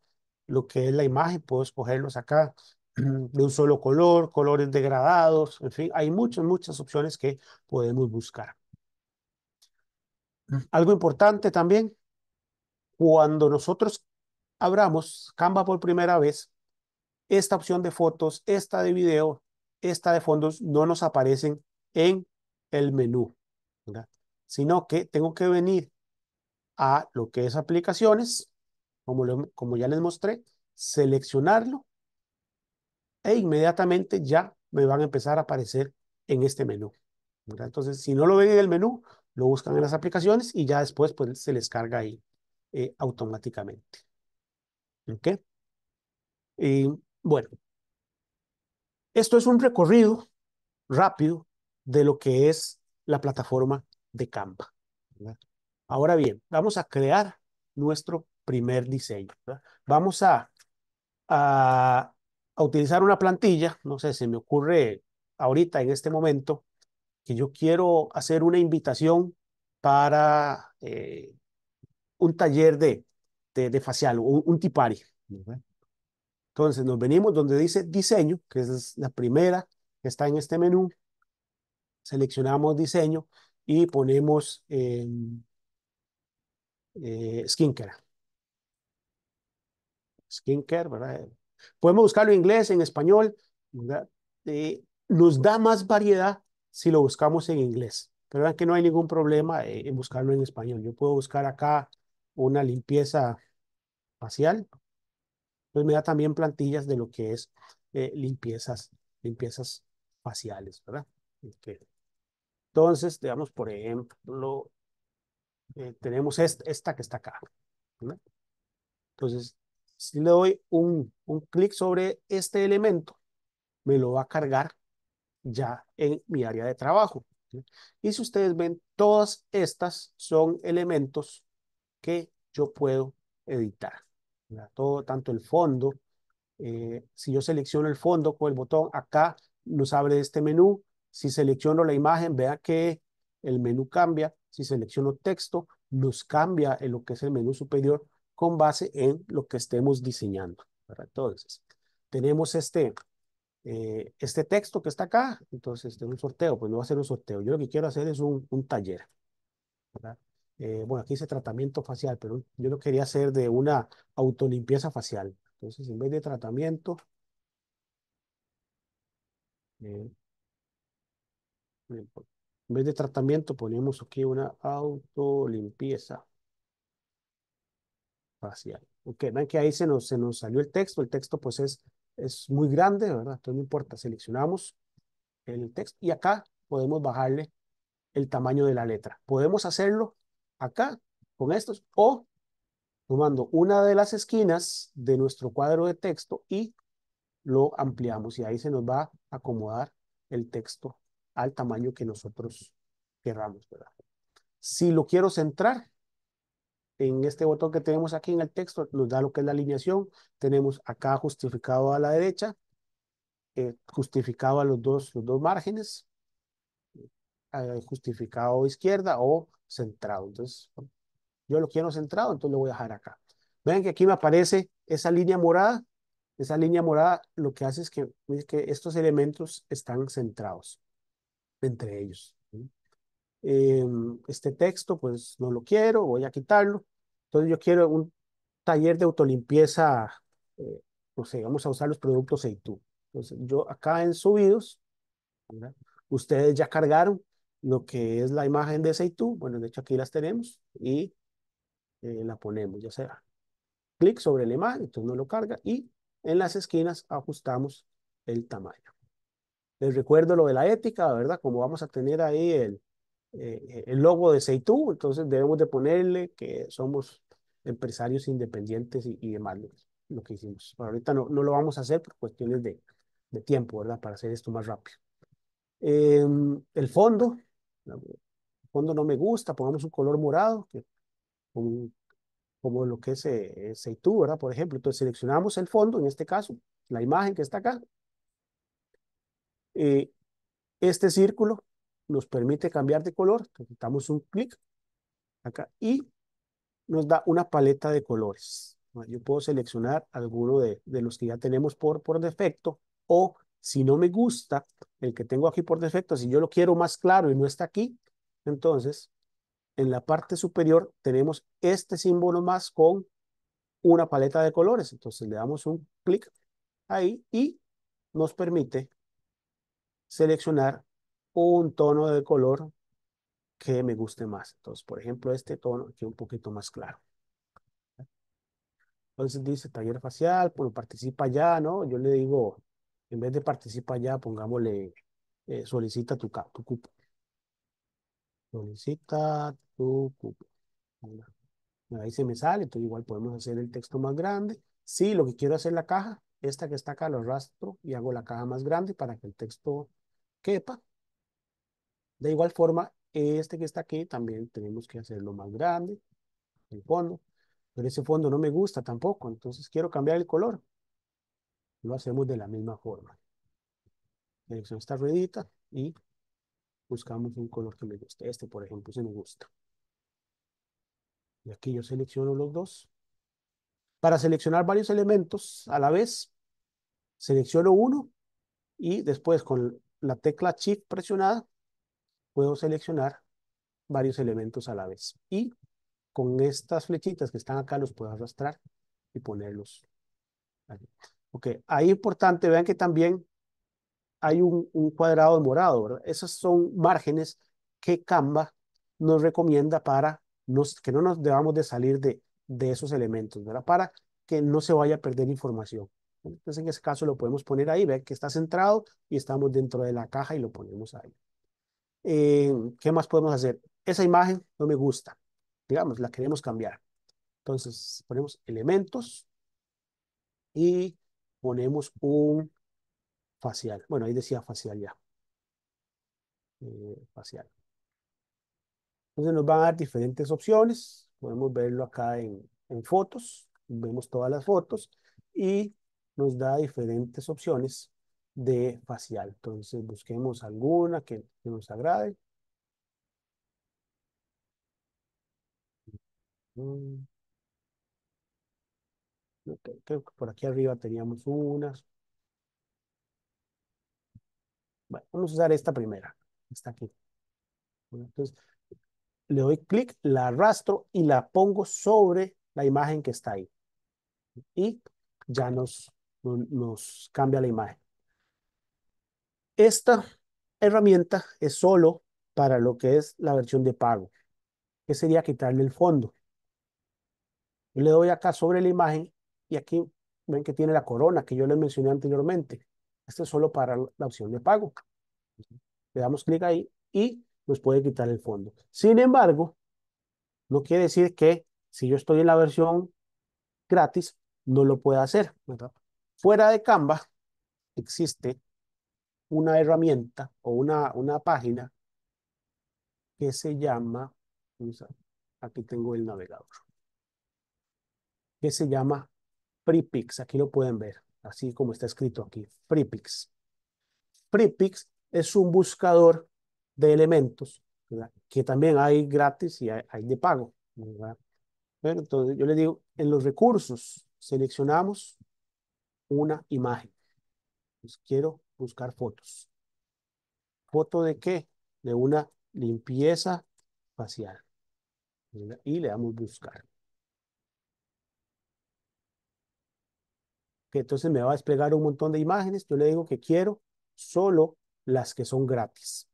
S1: lo que es la imagen, puedo escogerlos acá de un solo color, colores degradados, en fin, hay muchas, muchas opciones que podemos buscar. Mm. Algo importante también, cuando nosotros abramos Canva por primera vez, esta opción de fotos, esta de video, esta de fondos no nos aparecen en el menú, ¿verdad? sino que tengo que venir a lo que es aplicaciones, como, como ya les mostré, seleccionarlo e inmediatamente ya me van a empezar a aparecer en este menú. ¿verdad? Entonces, si no lo ven en el menú, lo buscan en las aplicaciones y ya después pues, se les carga ahí eh, automáticamente. ¿Ok? Y eh, bueno, esto es un recorrido rápido de lo que es la plataforma de Canva. Ahora bien, vamos a crear nuestro primer diseño. Vamos a, a, utilizar una plantilla, no sé, se me ocurre ahorita en este momento que yo quiero hacer una invitación para eh, un taller de, de, facial, o un tipari. Entonces nos venimos donde dice diseño, que es la primera que está en este menú. Seleccionamos diseño y ponemos em, eh, care. skincare. Skincare, ¿verdad? Podemos buscarlo en inglés, en español. Eh, nos da más variedad si lo buscamos en inglés. Pero vean que no hay ningún problema eh, en buscarlo en español. Yo puedo buscar acá una limpieza facial. Entonces me da también plantillas de lo que es eh, limpiezas, limpiezas faciales, ¿verdad? Este, entonces, digamos, por ejemplo, eh, tenemos esta, que está acá. Entonces, si le doy un, clic sobre este elemento, me lo va a cargar ya en mi área de trabajo. Y si ustedes ven, todas estas son elementos que yo puedo editar. Todo, tanto el fondo. Eh, si yo selecciono el fondo con el botón acá, nos abre este menú. Si selecciono la imagen, vea que el menú cambia. Si selecciono texto, nos cambia en lo que es el menú superior con base en lo que estemos diseñando. Entonces, tenemos este, eh, este texto que está acá. Entonces, este es un sorteo. Pues no va a ser un sorteo. Yo lo que quiero hacer es un, un taller. ¿verdad? Eh, bueno, aquí dice tratamiento facial, pero yo lo quería hacer de una autolimpieza facial. Entonces, en vez de tratamiento, eh, en vez de tratamiento ponemos aquí una autolimpieza facial. Ok, ven que ahí se nos, se nos salió el texto. El texto pues es, es muy grande, ¿verdad? Entonces no importa, seleccionamos el texto y acá podemos bajarle el tamaño de la letra. Podemos hacerlo acá con estos o tomando una de las esquinas de nuestro cuadro de texto y lo ampliamos y ahí se nos va a acomodar el texto al tamaño que nosotros queramos. ¿verdad? Si lo quiero centrar en este botón que tenemos aquí en el texto, nos da lo que es la alineación. Tenemos acá justificado a la derecha, eh, justificado a los dos, los dos márgenes, eh, justificado izquierda o centrado. Entonces, yo lo quiero centrado, entonces lo voy a dejar acá. Vean que aquí me aparece esa línea morada. Esa línea morada lo que hace es que, estos elementos están centrados entre ellos. Em, este texto, pues no lo quiero, voy a quitarlo. Entonces yo quiero un taller de autolimpieza, eh, no sé, vamos a usar los productos Eitu. Entonces yo acá en subidos, ustedes ya cargaron, lo que es la imagen de Seitu. Bueno, de hecho aquí las tenemos y eh, la ponemos, ya sea clic sobre el imagen, entonces no lo carga y en las esquinas ajustamos el tamaño. Les recuerdo lo de la ética, ¿verdad? Como vamos a tener ahí el, eh, el logo de Seitu, entonces debemos de ponerle que somos empresarios independientes y, demás lo, que hicimos. ahorita no, no, lo vamos a hacer por cuestiones de, de tiempo, ¿verdad? Para hacer esto más rápido. Em, el fondo, el fondo no me gusta, pongamos un color morado, como, lo que es eh, ¿verdad? Por ejemplo, entonces seleccionamos el fondo, en este caso, la imagen que está acá. Eh, este círculo nos permite cambiar de color, damos un clic acá y nos da una paleta de colores. Yo puedo seleccionar alguno de, los que ya tenemos por, por defecto o si no me gusta el que tengo aquí por defecto, si yo lo quiero más claro y no está aquí, entonces en la parte superior tenemos este símbolo más con una paleta de colores. Entonces le damos un clic ahí y nos permite seleccionar un tono de color que me guste más. Entonces, por ejemplo, este tono aquí un poquito más claro. Entonces dice taller facial, bueno, participa ya, ¿no? Yo le digo en vez de participa ya, pongámosle eh, solicita tu, cupo. Solicita tu cupo. Ahí se me sale, entonces igual podemos hacer el texto más grande. Sí, lo que quiero hacer la caja, esta que está acá lo arrastro y hago la caja más grande para que el texto quepa. De igual forma, este que está aquí también tenemos que hacerlo más grande, el fondo. Pero ese fondo no me gusta tampoco, entonces quiero cambiar el color lo hacemos de la misma forma. Selecciono esta ruedita y buscamos un color que me guste. Este, por ejemplo, se me gusta. Y aquí yo selecciono los dos. Para seleccionar varios elementos a la vez, selecciono uno y después con la tecla Shift presionada puedo seleccionar varios elementos a la vez. Y con estas flechitas que están acá los puedo arrastrar y ponerlos allí. Ok, ahí importante, vean que también hay un, un cuadrado de morado, ¿verdad? Esos son márgenes que Canva nos recomienda para que no nos debamos de salir de, de esos elementos, ¿verdad? Para que no se vaya a perder información. Entonces, en ese caso lo podemos poner ahí, Vean que está centrado y estamos dentro de la caja y lo ponemos ahí. Eh, ¿Qué más podemos hacer? Esa imagen no me gusta. Digamos, la queremos cambiar. Entonces, ponemos elementos y ponemos un facial. Bueno, ahí decía facial ya. Eh, facial. Entonces nos van a dar diferentes opciones. Podemos verlo acá en, fotos. Vemos todas las fotos y nos da diferentes opciones de facial. Entonces busquemos alguna que, nos agrade. Mm creo que por aquí arriba teníamos unas. Bueno, vamos a usar esta primera. Está aquí. entonces, le doy clic, la arrastro y la pongo sobre la imagen que está ahí. Y ya nos, nos cambia la imagen. Esta herramienta es solo para lo que es la versión de pago, que sería quitarle el fondo. le doy acá sobre la imagen y aquí ven que tiene la corona que yo les mencioné anteriormente. este es solo para la opción de pago. Le damos clic ahí y nos puede quitar el fondo. Sin embargo, no quiere decir que si yo estoy en la versión gratis, no lo pueda hacer. Fuera de Canva existe una herramienta o una, una página que se llama, aquí tengo el navegador, que se llama Prepix, Aquí lo pueden ver, así como está escrito aquí, FreePix. Prepix es un buscador de elementos, que también hay gratis y hay, de pago. ¿verdad? entonces yo le digo, en los recursos seleccionamos una imagen. quiero buscar fotos. ¿Foto de qué? De una limpieza facial. Y le damos buscar. entonces me va a desplegar un montón de imágenes. Yo le digo que quiero solo las que son gratis.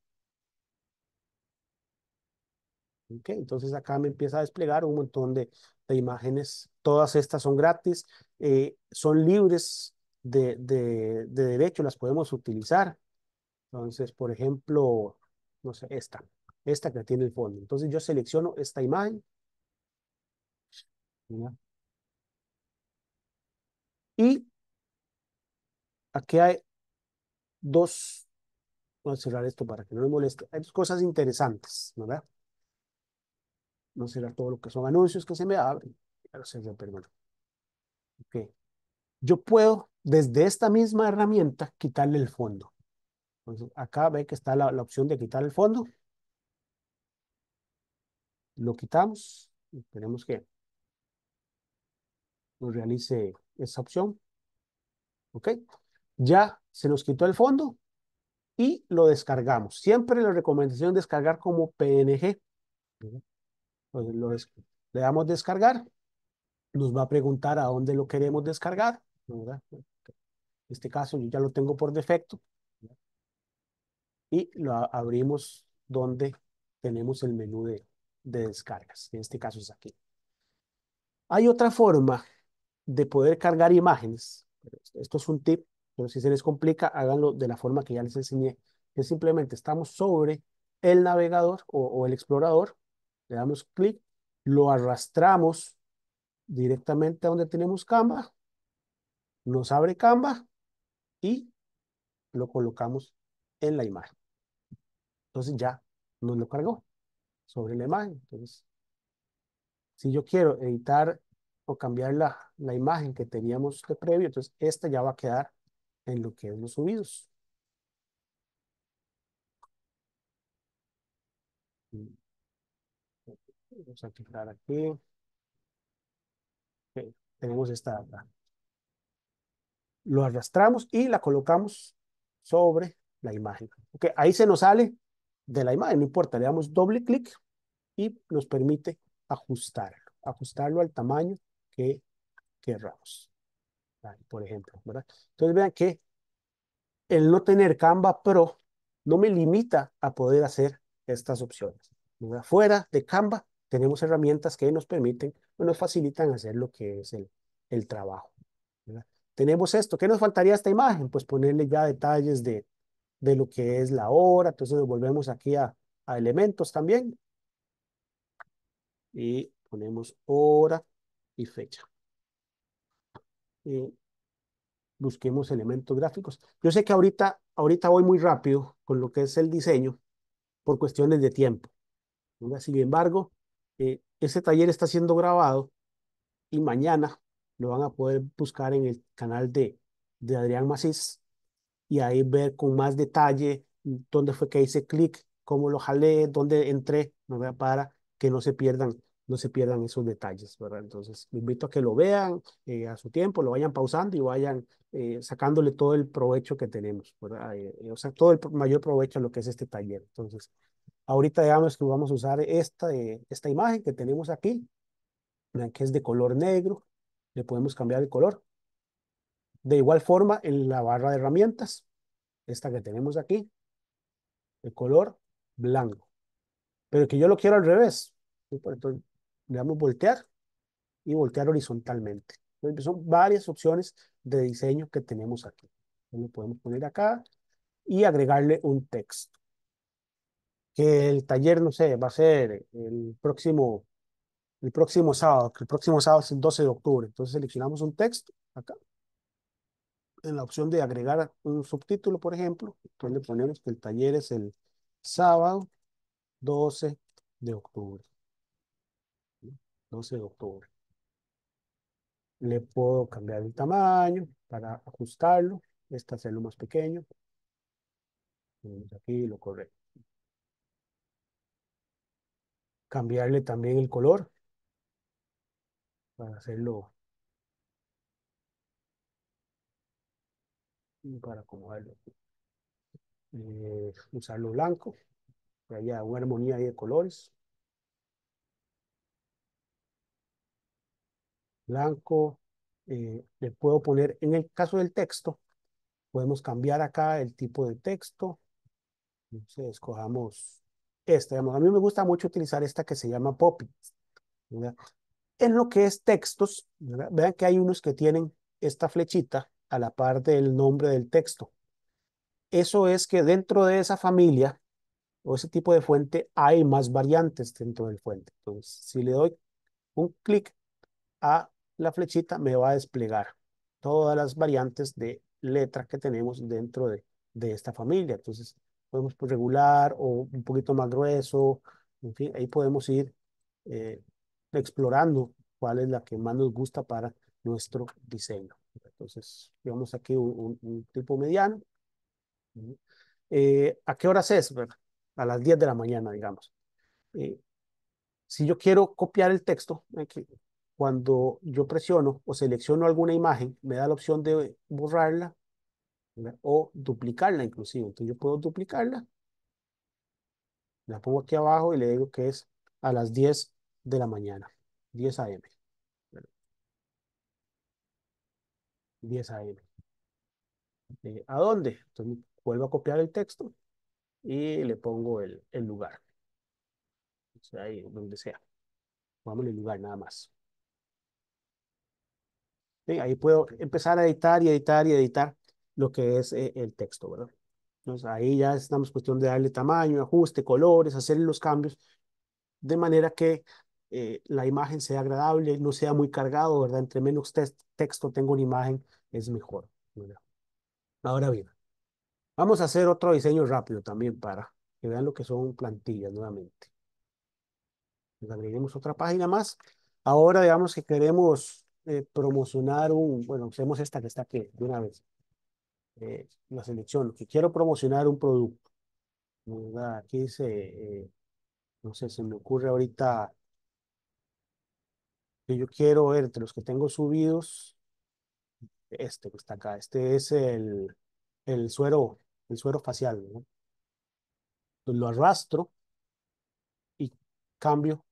S1: Okay, entonces acá me empieza a desplegar un montón de, imágenes. Todas estas son gratis, eh, son libres de, derecho, las podemos utilizar. Entonces, por ejemplo, no sé, esta, esta que tiene el fondo. Entonces yo selecciono esta imagen. Y Aquí hay dos, voy a cerrar esto para que no me moleste, hay dos cosas interesantes, ¿verdad? No será todo lo que son anuncios que se me abren, pero se perdón. Ok. Yo puedo, desde esta misma herramienta, quitarle el fondo. acá ve que está la, la opción de quitar el fondo. Lo quitamos. Esperemos que nos realice esa opción. ¿Ok? Ya se nos quitó el fondo y lo descargamos. Siempre la recomendación es descargar como PNG. le damos descargar. Nos va a preguntar a dónde lo queremos descargar. En este caso yo ya lo tengo por defecto. Y lo abrimos donde tenemos el menú de, de descargas. En este caso es aquí. Hay otra forma de poder cargar imágenes. Esto es un tip pero si se les complica, háganlo de la forma que ya les enseñé, que simplemente estamos sobre el navegador o, el explorador, le damos clic, lo arrastramos directamente a donde tenemos Canva, nos abre Canva y lo colocamos en la imagen. Entonces ya nos lo cargó sobre la imagen. Entonces, si yo quiero editar o cambiar la, la imagen que teníamos de previo, entonces esta ya va a quedar en lo que es los subidos. Vamos a aquí. tenemos esta Lo arrastramos y la colocamos sobre la imagen. Okay, ahí se nos sale de la imagen, no importa, le damos doble clic y nos permite ajustarlo, ajustarlo al tamaño que queramos Ah, por ejemplo, ¿verdad? Entonces vean que el no tener Canva Pro no me limita a poder hacer estas opciones. Fuera de Canva tenemos herramientas que nos permiten o nos facilitan hacer lo que es el, el trabajo. Tenemos esto. ¿Qué nos faltaría esta imagen? Pues ponerle ya detalles de, de lo que es la hora. Entonces nos volvemos aquí a elementos también. Y ponemos hora y fecha. Eh, busquemos elementos gráficos. Yo sé que ahorita, ahorita voy muy rápido con lo que es el diseño por cuestiones de tiempo. Sin embargo, eh, ese este taller está siendo grabado y mañana lo van a poder buscar en el canal de, de Adrián Macís y ahí ver con más detalle dónde fue que hice clic, cómo lo jalé, dónde entré, ¿no? para que no se pierdan no se pierdan esos detalles, ¿verdad? Entonces, me invito a que lo vean eh, a su tiempo, lo vayan pausando y vayan eh, sacándole todo el provecho que tenemos, ¿verdad? Eh, o sea, todo el mayor provecho en lo que es este taller. Entonces, ahorita digamos que vamos a usar esta, esta imagen que tenemos aquí, que es de color negro, le podemos cambiar el color. De igual forma, en la barra de herramientas, esta que tenemos aquí, el color blanco. Pero que yo lo quiero al revés. Le damos voltear y voltear horizontalmente. Entonces, son varias opciones de diseño que tenemos aquí. Lo podemos poner acá y agregarle un texto. Que el taller, no sé, va a ser el próximo, el próximo sábado, que el próximo sábado es el 12 de octubre. Entonces seleccionamos un texto acá. En la opción de agregar un subtítulo, por ejemplo, entonces le ponemos que el taller es el sábado 12 de octubre. 12 de octubre. Le puedo cambiar el tamaño para ajustarlo. Este hacerlo más pequeño. aquí lo corre. Cambiarle también el color para hacerlo mm, para acomodarlo. Eh, usarlo blanco, para haya una armonía ahí de colores. blanco, eh, le puedo poner, en el caso del texto, podemos cambiar acá el tipo de texto. Entonces, escojamos esta. A mí me gusta mucho utilizar esta que se llama Poppy. En lo que es textos, vean que hay unos que tienen esta flechita a la par del nombre del texto. Eso es que dentro de esa familia o ese tipo de fuente hay más variantes dentro del fuente. Entonces, si le doy un clic a la flechita me va a desplegar todas las variantes de letra que tenemos dentro de, de esta familia. Entonces, podemos regular o un poquito más grueso, en fin, ahí podemos ir eh, explorando cuál es la que más nos gusta para nuestro diseño. Entonces, digamos aquí un, tipo mediano. Eh, ¿A qué horas es? a las 10 de la mañana, digamos. Eh, si yo quiero copiar el texto, aquí, cuando yo presiono o selecciono alguna imagen, me da la opción de borrarla o duplicarla inclusive. Entonces yo puedo duplicarla, la pongo aquí abajo y le digo que es a las 10 de la mañana, 10 a.m. 10 a.m. ¿A dónde? Entonces vuelvo a copiar el texto y le pongo el, lugar. O sea, ahí donde sea. Vamos el lugar nada más. Ahí puedo empezar a editar y editar y editar lo que es eh, el texto, ¿verdad? Entonces ahí ya estamos cuestión de darle tamaño, ajuste, colores, hacer los cambios, de manera que eh, la imagen sea agradable, no sea muy cargado, ¿verdad? Entre menos texto tengo una imagen, es mejor. Ahora bien, vamos a hacer otro diseño rápido también para que vean lo que son plantillas nuevamente. Le agreguemos otra página más. Ahora digamos que queremos eh, promocionar un, bueno, hacemos esta que está aquí de una vez, eh, la selección, que quiero promocionar un producto. Aquí dice, eh, no sé, se me ocurre ahorita que yo quiero ver entre los que tengo subidos, este que está acá, este es el, el suero, el suero facial, lo arrastro y cambio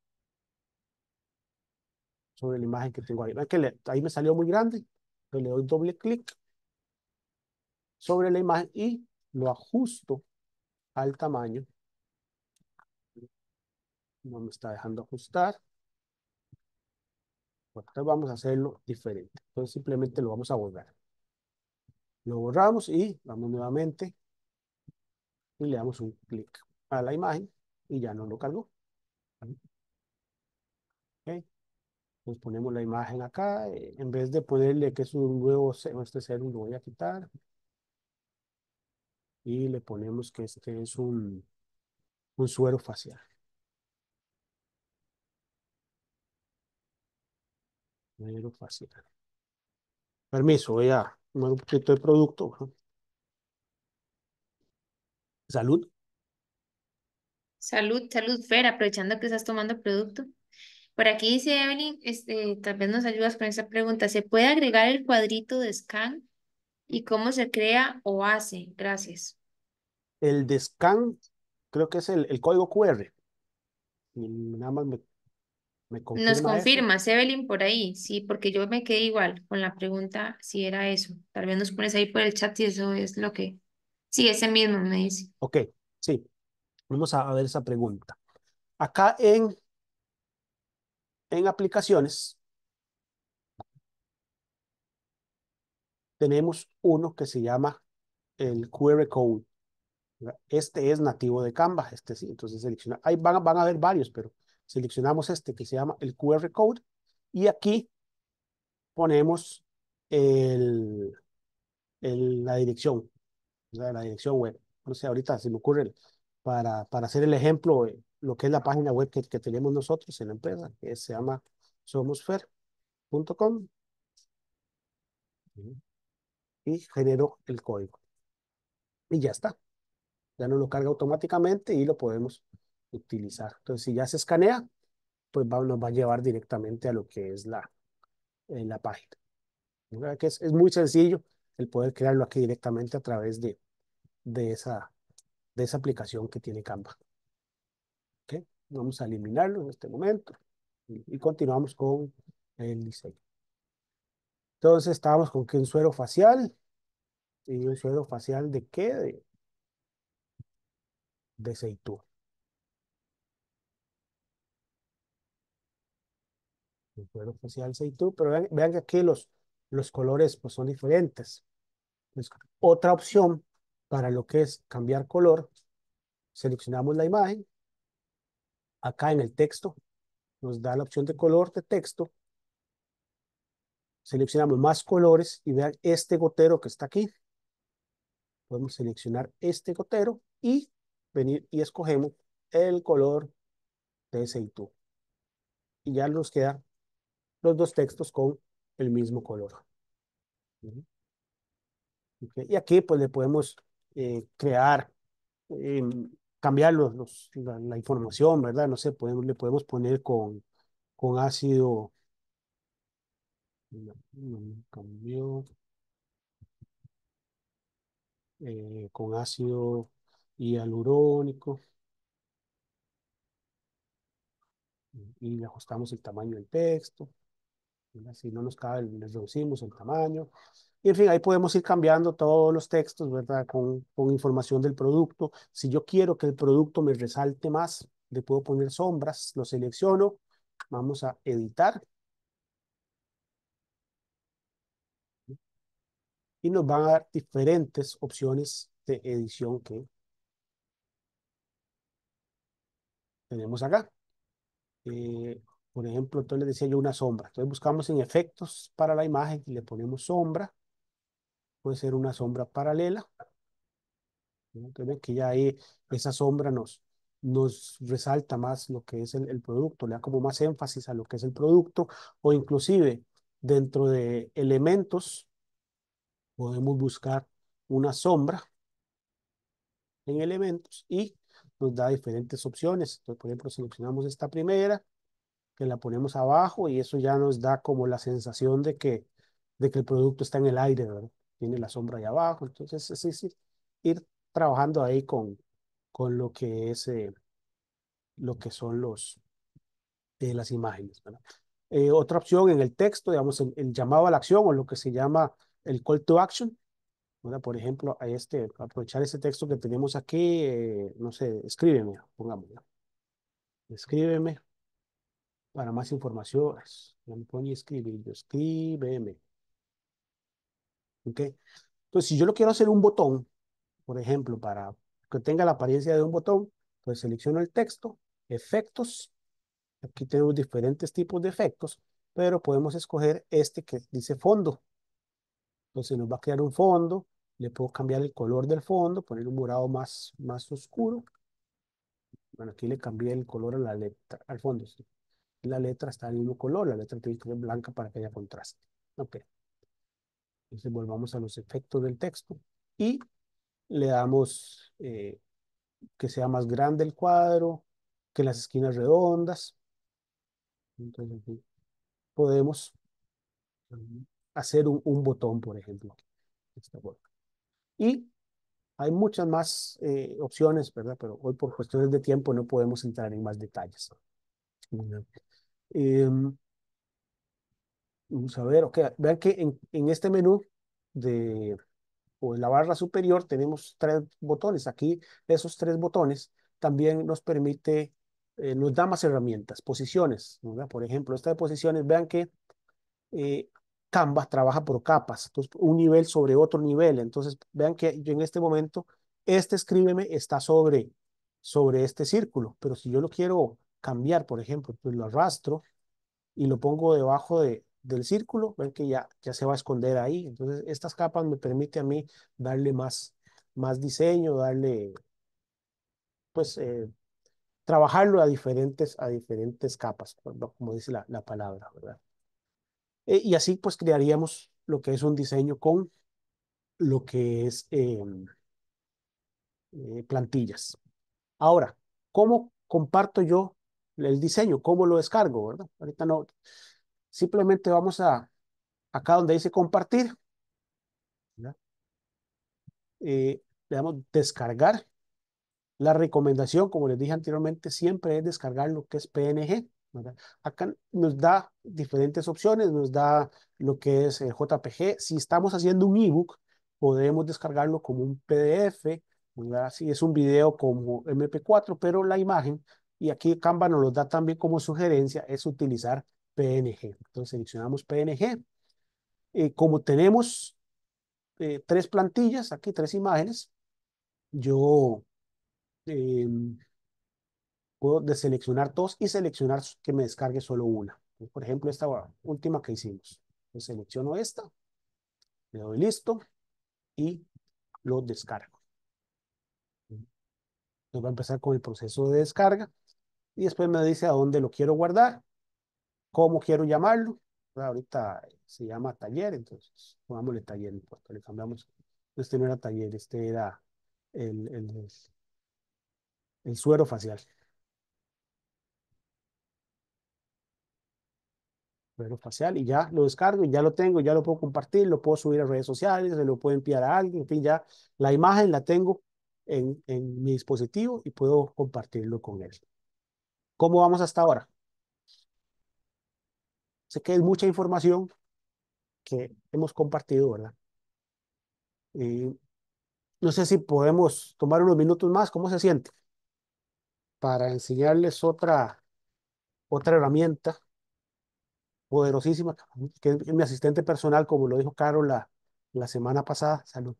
S1: sobre la imagen que tengo ahí. que ahí me salió muy grande, pero le doy doble clic sobre la imagen y lo ajusto al tamaño. No me está dejando ajustar. vamos a hacerlo diferente. Entonces simplemente lo vamos a borrar. Lo borramos y vamos nuevamente y le damos un clic a la imagen y ya no lo cargó. Pues, ponemos la imagen acá, eh, en vez de ponerle que es un nuevo este serum lo voy a quitar. Y le ponemos que este es un, un suero facial. Suero facial. Permiso, voy a tomar un poquito de producto. Salud.
S2: Salud, salud, Fer, aprovechando que estás tomando producto. Por aquí dice Evelyn, este, tal vez nos ayudas con esa pregunta. ¿Se puede agregar el cuadrito de scan y cómo se crea o hace? Gracias.
S1: El de scan creo que es el, código QR. nada más me,
S2: me confirma Nos confirmas, Evelyn, por ahí. Sí, porque yo me quedé igual con la pregunta si era eso. Tal vez nos pones ahí por el chat y eso es lo que... Sí, ese mismo me dice.
S1: Ok, sí. Vamos a ver esa pregunta. Acá en en aplicaciones, tenemos uno que se llama el QR Code. Este es nativo de Canva, este sí, entonces selecciona. Ahí van, van a ver varios, pero seleccionamos este que se llama el QR Code y aquí ponemos el, el, la dirección, la dirección web. No sé, ahorita se me ocurre para, para hacer el ejemplo, eh, lo que es la página web que, tenemos nosotros en la empresa, que se llama somosfer.com y genero el código. Y ya está. Ya nos lo carga automáticamente y lo podemos utilizar. Entonces, si ya se escanea, pues nos va a llevar directamente a lo que es la, eh, la página. Que es, muy sencillo el poder crearlo aquí directamente a través de, de, esa, de esa aplicación que tiene Canva. Vamos a eliminarlo en este momento y, continuamos con el diseño. Entonces estábamos con que un suero facial y un suero facial de qué? De, de Un suero facial aceitú. pero vean, que aquí los, los colores pues, son diferentes. Pues, otra opción para lo que es cambiar color, seleccionamos la imagen acá en el texto, nos da la opción de color de texto. Seleccionamos más colores y vean este gotero que está aquí. Podemos seleccionar este gotero y venir y escogemos el color de ese Y ya nos quedan los dos textos con el mismo color. Y aquí pues le podemos eh, crear em, cambiar la, información, ¿verdad? No sé, le podemos poner con, con ácido. Mm, cambió. Eh, con ácido hialurónico. Y le ajustamos el tamaño del texto. Si no nos cabe, les reducimos el tamaño. Y en fin, ahí podemos ir cambiando todos los textos, ¿verdad? Con, información del producto. Si yo quiero que el producto me resalte más, le puedo poner sombras, lo selecciono, vamos a editar. Y nos van a dar diferentes opciones de edición que tenemos acá. Eh, por ejemplo, entonces le decía yo una sombra. Entonces buscamos en efectos para la imagen y le ponemos sombra. Puede ser una sombra paralela. que ya ahí esa sombra nos, nos resalta más lo que es el, el, producto, le da como más énfasis a lo que es el producto o inclusive dentro de elementos podemos buscar una sombra en elementos y nos da diferentes opciones. Entonces, por ejemplo, seleccionamos esta primera, que la ponemos abajo y eso ya nos da como la sensación de que, de que el producto está en el aire, ¿verdad? Tiene la sombra ahí abajo, entonces es, sí ir, trabajando ahí con, con lo que es, eh, lo que son los, eh, las imágenes, eh, otra opción en el texto, digamos, el, llamado a la acción o lo que se llama el call to action. Por ejemplo, a este, aprovechar ese texto que tenemos aquí, no sé, escríbeme, pongámoslo. Escríbeme. Para más información, no me pone escribir, yo escríbeme. ¿Ok? Entonces, si yo lo quiero hacer un botón, por ejemplo, para que tenga la apariencia de un botón, pues selecciono el texto, efectos. Aquí tenemos diferentes tipos de efectos, pero podemos escoger este que dice fondo. Entonces nos va a crear un fondo, le puedo cambiar el color del fondo, poner un morado más, más oscuro. Bueno, aquí le cambié el color a la letra, al fondo. ¿sí? la letra está del mismo color, la letra tiene que ser blanca para que haya contraste. Ok. Entonces volvamos a los efectos del texto y le damos eh, que sea más grande el cuadro, que las esquinas redondas. Entonces aquí podemos hacer un, botón, por ejemplo. Y hay muchas más eh, opciones, ¿verdad? Pero hoy por cuestiones de tiempo no podemos entrar en más detalles. Em, vamos a ver, ok, vean que en, este menú de o en la barra superior tenemos tres botones. Aquí esos tres botones también nos permite, eh, nos da más herramientas, posiciones. Por ejemplo, esta de posiciones, vean que eh, Canva trabaja por capas, un nivel sobre otro nivel. Entonces, vean que yo en este momento, este escríbeme está sobre, sobre este círculo, pero si yo lo quiero cambiar, por ejemplo, pues lo arrastro y lo pongo debajo de, del círculo, ven que ya, ya se va a esconder ahí. Entonces, estas capas me permite a mí darle más, más diseño, darle, pues, eh, trabajarlo a diferentes, a diferentes capas, como dice la, palabra, ¿verdad? E, y así, pues, crearíamos lo que es un diseño con lo que es em, eh, plantillas. Ahora, ¿cómo comparto yo el diseño, cómo lo descargo, ¿verdad? Ahorita no, simplemente vamos a, acá donde dice compartir, eh, le damos descargar. La recomendación, como les dije anteriormente, siempre es descargar lo que es PNG. ¿verdad? Acá nos da diferentes opciones, nos da lo que es eh, JPG. Si estamos haciendo un ebook, podemos descargarlo como un PDF, si es un video como MP4, pero la imagen y aquí Canva nos los da también como sugerencia, es utilizar PNG. Entonces seleccionamos PNG. Eh, como tenemos eh, tres plantillas, aquí tres imágenes, yo em, puedo deseleccionar dos y seleccionar que me descargue solo una. Por ejemplo, esta última que hicimos. selecciono esta, le doy listo y lo descargo. entonces va a empezar con el proceso de descarga y después me dice a dónde lo quiero guardar, cómo quiero llamarlo. Pues, ahorita se llama taller, entonces pongámosle taller, le cambiamos. Este no era taller, este era el, suero facial. Suero facial y ya lo descargo y ya lo tengo, ya lo puedo compartir, lo puedo subir a redes sociales, se lo puedo enviar a alguien, en fin, ya la imagen la tengo en, en mi dispositivo y puedo compartirlo con él. ¿Cómo vamos hasta ahora? Sé que es mucha información que hemos compartido, ¿verdad? no sé si podemos tomar unos minutos más, ¿cómo se siente? Para enseñarles otra, otra herramienta poderosísima, que es mi asistente personal, como lo dijo Caro la, la semana pasada. Salud.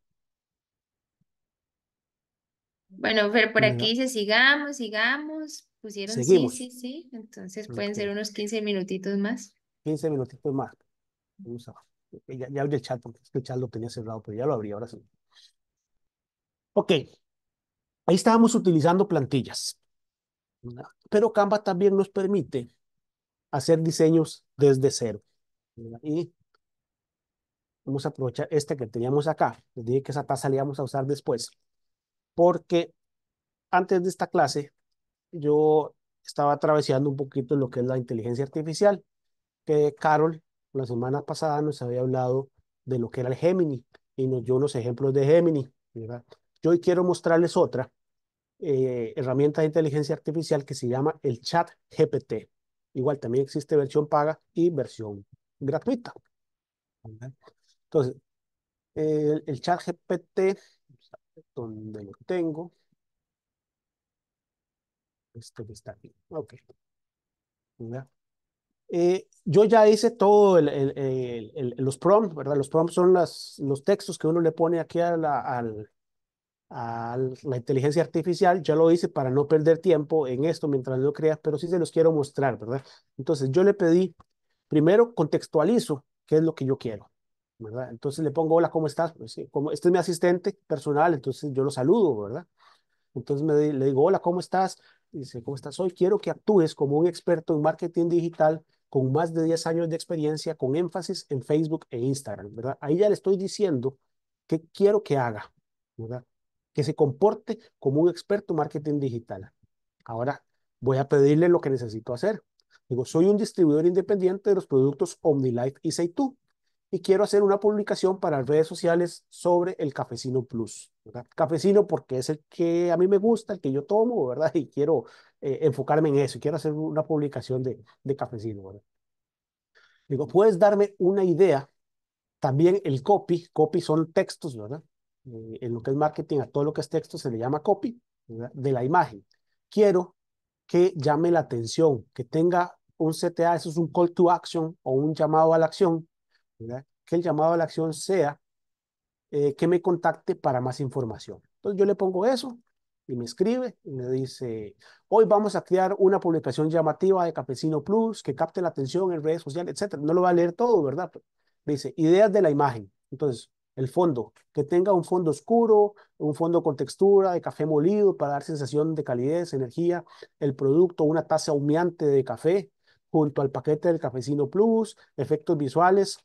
S2: Bueno, ver por aquí dice, sigamos, sigamos. Pusieron sí, sí, sí. Entonces pueden ser unos 15 minutitos más.
S1: 15 minutitos más. Vamos a, ya, abrí el chat porque el chat lo tenía cerrado, pero ya lo abrí, ahora sí. Ok. Ahí estábamos utilizando plantillas. Pero Canva también nos permite hacer diseños desde cero. Y vamos a aprovechar este que teníamos acá. Les dije que esa taza la íbamos a usar después. Porque antes de esta clase yo estaba atravesando un poquito lo que es la inteligencia artificial, que Carol la semana pasada nos había hablado de lo que era el Gemini y nos dio unos ejemplos de Gemini. ¿verdad? Yo hoy quiero mostrarles otra eh, herramienta de inteligencia artificial que se llama el Chat GPT. Igual también existe versión paga y versión gratuita. Entonces, el, el Chat GPT, donde lo tengo, está bien, eh, yo ya hice todo el, los prompts, ¿verdad? Los prompts son las, los textos que uno le pone aquí a la, al, a la inteligencia artificial. Ya lo hice para no perder tiempo en esto mientras lo crea, pero sí se los quiero mostrar, ¿verdad? Entonces yo le pedí, primero contextualizo qué es lo que yo quiero, ¿verdad? Entonces le pongo, hola, ¿cómo estás? Pues como, este es mi asistente personal, entonces yo lo saludo, ¿verdad? Entonces me, le digo, hola, ¿cómo estás? Dice, ¿cómo estás hoy? Quiero que actúes como un experto en marketing digital con más de 10 años de experiencia, con énfasis en Facebook e Instagram, ¿verdad? Ahí ya le estoy diciendo qué quiero que haga, ¿verdad? Que se comporte como un experto en marketing digital. Ahora voy a pedirle lo que necesito hacer. Digo, soy un distribuidor independiente de los productos OmniLife y tú y quiero hacer una publicación para redes sociales sobre el cafecino plus, ¿verdad? Cafecino porque es el que a mí me gusta, el que yo tomo, ¿verdad? Y quiero eh, enfocarme en eso, y quiero hacer una publicación de, de cafecino, ¿verdad? Digo, puedes darme una idea, también el copy, copy son textos, ¿verdad? Eh, en lo que es marketing, a todo lo que es texto se le llama copy, De la imagen. Quiero que llame la atención, que tenga un CTA, eso es un call to action o un llamado a la acción, que el llamado a la acción sea eh, que me contacte para más información. Entonces yo le pongo eso y me escribe y me dice, hoy vamos a crear una publicación llamativa de Cafecino Plus que capte la atención en redes sociales, etc. No lo va a leer todo, ¿verdad? me dice, ideas de la imagen. Entonces, el fondo, que tenga un fondo oscuro, un fondo con textura de café molido para dar sensación de calidez, energía, el producto, una taza humeante de café junto al paquete del Cafecino Plus, efectos visuales,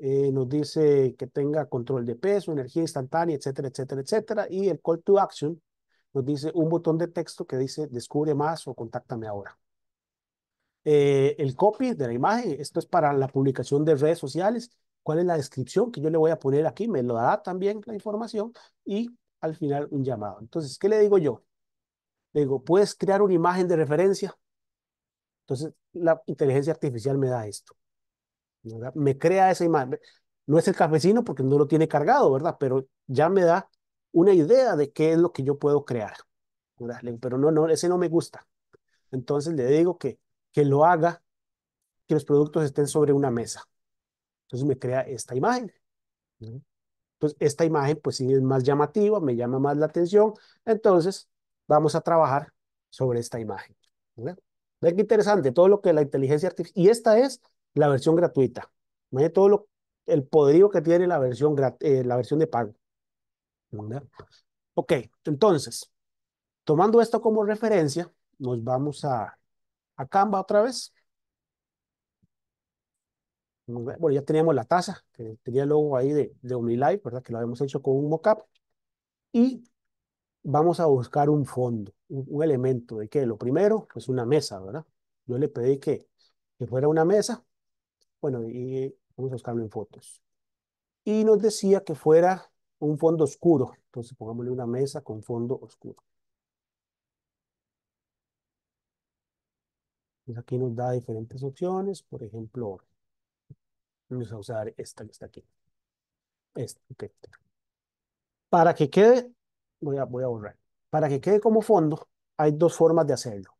S1: eh, nos dice que tenga control de peso, energía instantánea, etcétera, etcétera, etcétera. Y el call to action nos dice un botón de texto que dice descubre más o contáctame ahora. Eh, el copy de la imagen, esto es para la publicación de redes sociales. ¿Cuál es la descripción que yo le voy a poner aquí? Me lo da también la información y al final un llamado. Entonces, ¿qué le digo yo? Le digo, ¿puedes crear una imagen de referencia? Entonces, la inteligencia artificial me da esto. Me crea esa imagen. No es el cafecino porque no lo tiene cargado, ¿verdad? Pero ya me da una idea de qué es lo que yo puedo crear. Pero no, no, ese no me gusta. Entonces le digo que, que lo haga, que los productos estén sobre una mesa. Entonces me crea esta imagen.
S2: Entonces
S1: esta imagen pues sí es más llamativa, me llama más la atención. Entonces vamos a trabajar sobre esta imagen. ¿verdad? qué interesante, todo lo que la inteligencia artificial... Y esta es la versión gratuita. todo lo, el poderío que tiene la versión, eh, la versión de pago. Ok, entonces, tomando esto como referencia, nos vamos a, a Canva otra vez. Bueno, ya teníamos la taza, que tenía el logo ahí de, de OmniLive, ¿verdad? Que lo habíamos hecho con un mockup. Y vamos a buscar un fondo, un, elemento. ¿De qué? Lo primero, pues una mesa, ¿verdad? Yo le pedí que, que fuera una mesa bueno, y vamos a buscarlo en fotos. Y nos decía que fuera un fondo oscuro. Entonces pongámosle una mesa con fondo oscuro. aquí nos da diferentes opciones. Por ejemplo, vamos a usar esta que está aquí. Esta, Para que quede, voy a, voy a borrar. Para que quede como fondo, hay dos formas de hacerlo.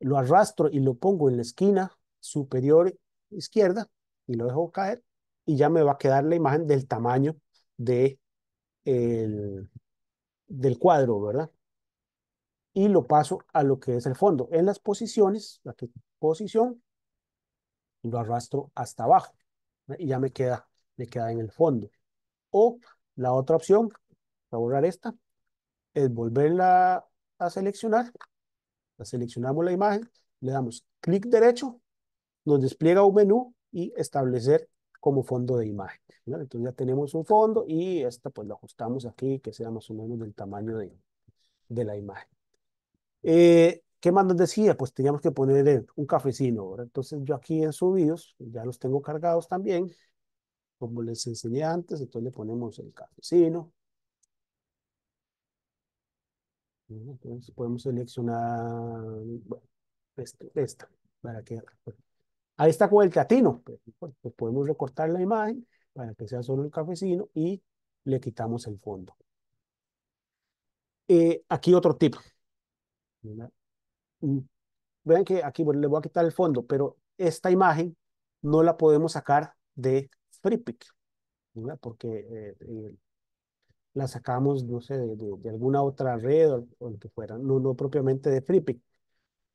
S1: Lo arrastro y lo pongo en la esquina superior izquierda y lo dejo caer y ya me va a quedar la imagen del tamaño de el, del cuadro, ¿verdad? Y lo paso a lo que es el fondo. En las posiciones, la que, posición, lo arrastro hasta abajo y ya me queda, me queda en el fondo. O la otra opción, para borrar esta, es volverla a seleccionar. La seleccionamos la imagen, le damos clic derecho nos despliega un menú y establecer como fondo de imagen. Entonces ya tenemos un fondo y esta pues lo ajustamos aquí que sea más o menos del tamaño de, la imagen. Eh, ¿Qué más nos decía? Pues teníamos que poner eh, un cafecino. Entonces yo aquí en subidos, ya los tengo cargados también, como les enseñé antes, entonces le ponemos el cafecino. Entonces podemos seleccionar este, esta para que Ahí está con el teatino pues, pues, pues podemos recortar la imagen para que sea solo el cafecino y le quitamos el fondo. Eh, aquí otro tip. Mm, vean que aquí le voy a quitar el fondo, pero esta imagen no la podemos sacar de FreePic, porque eh, eh, la sacamos, no sé, de, alguna otra red o, lo que fuera, no, no propiamente de FreePic.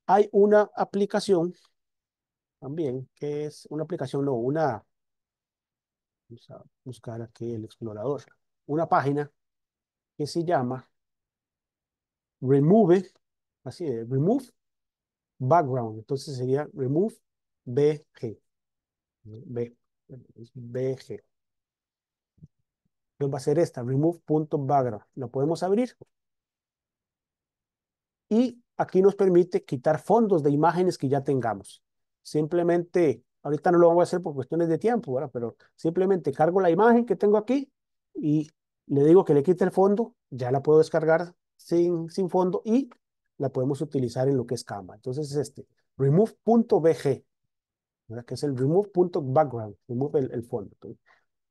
S1: Hay una aplicación también, que es una aplicación, no, una, vamos a buscar aquí el explorador, una página que se llama Remove, así Remove Background, entonces sería Remove BG, BG. Entonces va a ser esta, remove.background. Lo podemos abrir. Y aquí nos permite quitar fondos de imágenes que ya tengamos simplemente, ahorita no lo vamos a hacer por cuestiones de tiempo, pero simplemente cargo la imagen que tengo aquí y le digo que le quite el fondo, ya la puedo descargar sin, sin fondo y la podemos utilizar en lo que es Canva. Entonces este, remove.bg, que es el remove.background, remove el, el fondo.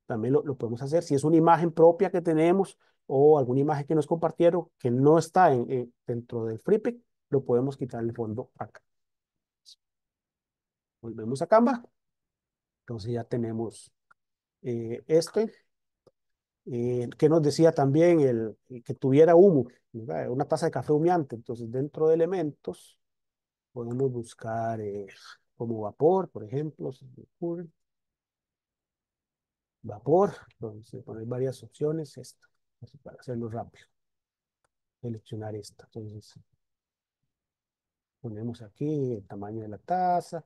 S1: también lo, podemos hacer si es una imagen propia que tenemos o alguna imagen que nos compartieron que no está en, dentro del FreePic, lo podemos quitar el fondo acá. Volvemos a Canva. Entonces ya tenemos eh, este. Eh, que nos decía también el, que tuviera humo, una taza de café humeante. Entonces dentro de elementos podemos buscar eh, como vapor, por ejemplo, Vapor, entonces poner varias opciones, esto para hacerlo rápido. Seleccionar esta, entonces ponemos aquí el tamaño de la taza,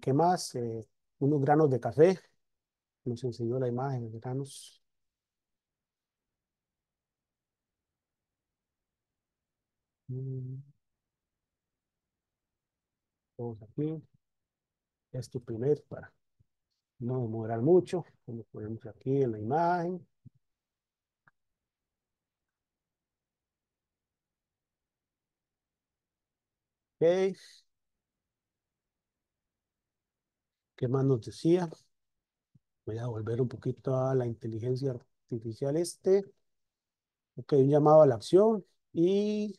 S1: ¿Qué, más? Eh, unos granos de café. Nos enseñó la imagen de granos. Mm. Vamos aquí. Esto primero para no demorar mucho, como podemos aquí en la imagen. Okay. ¿Qué más nos decía? Voy a volver un poquito a la inteligencia artificial este. Ok, un llamado a la acción y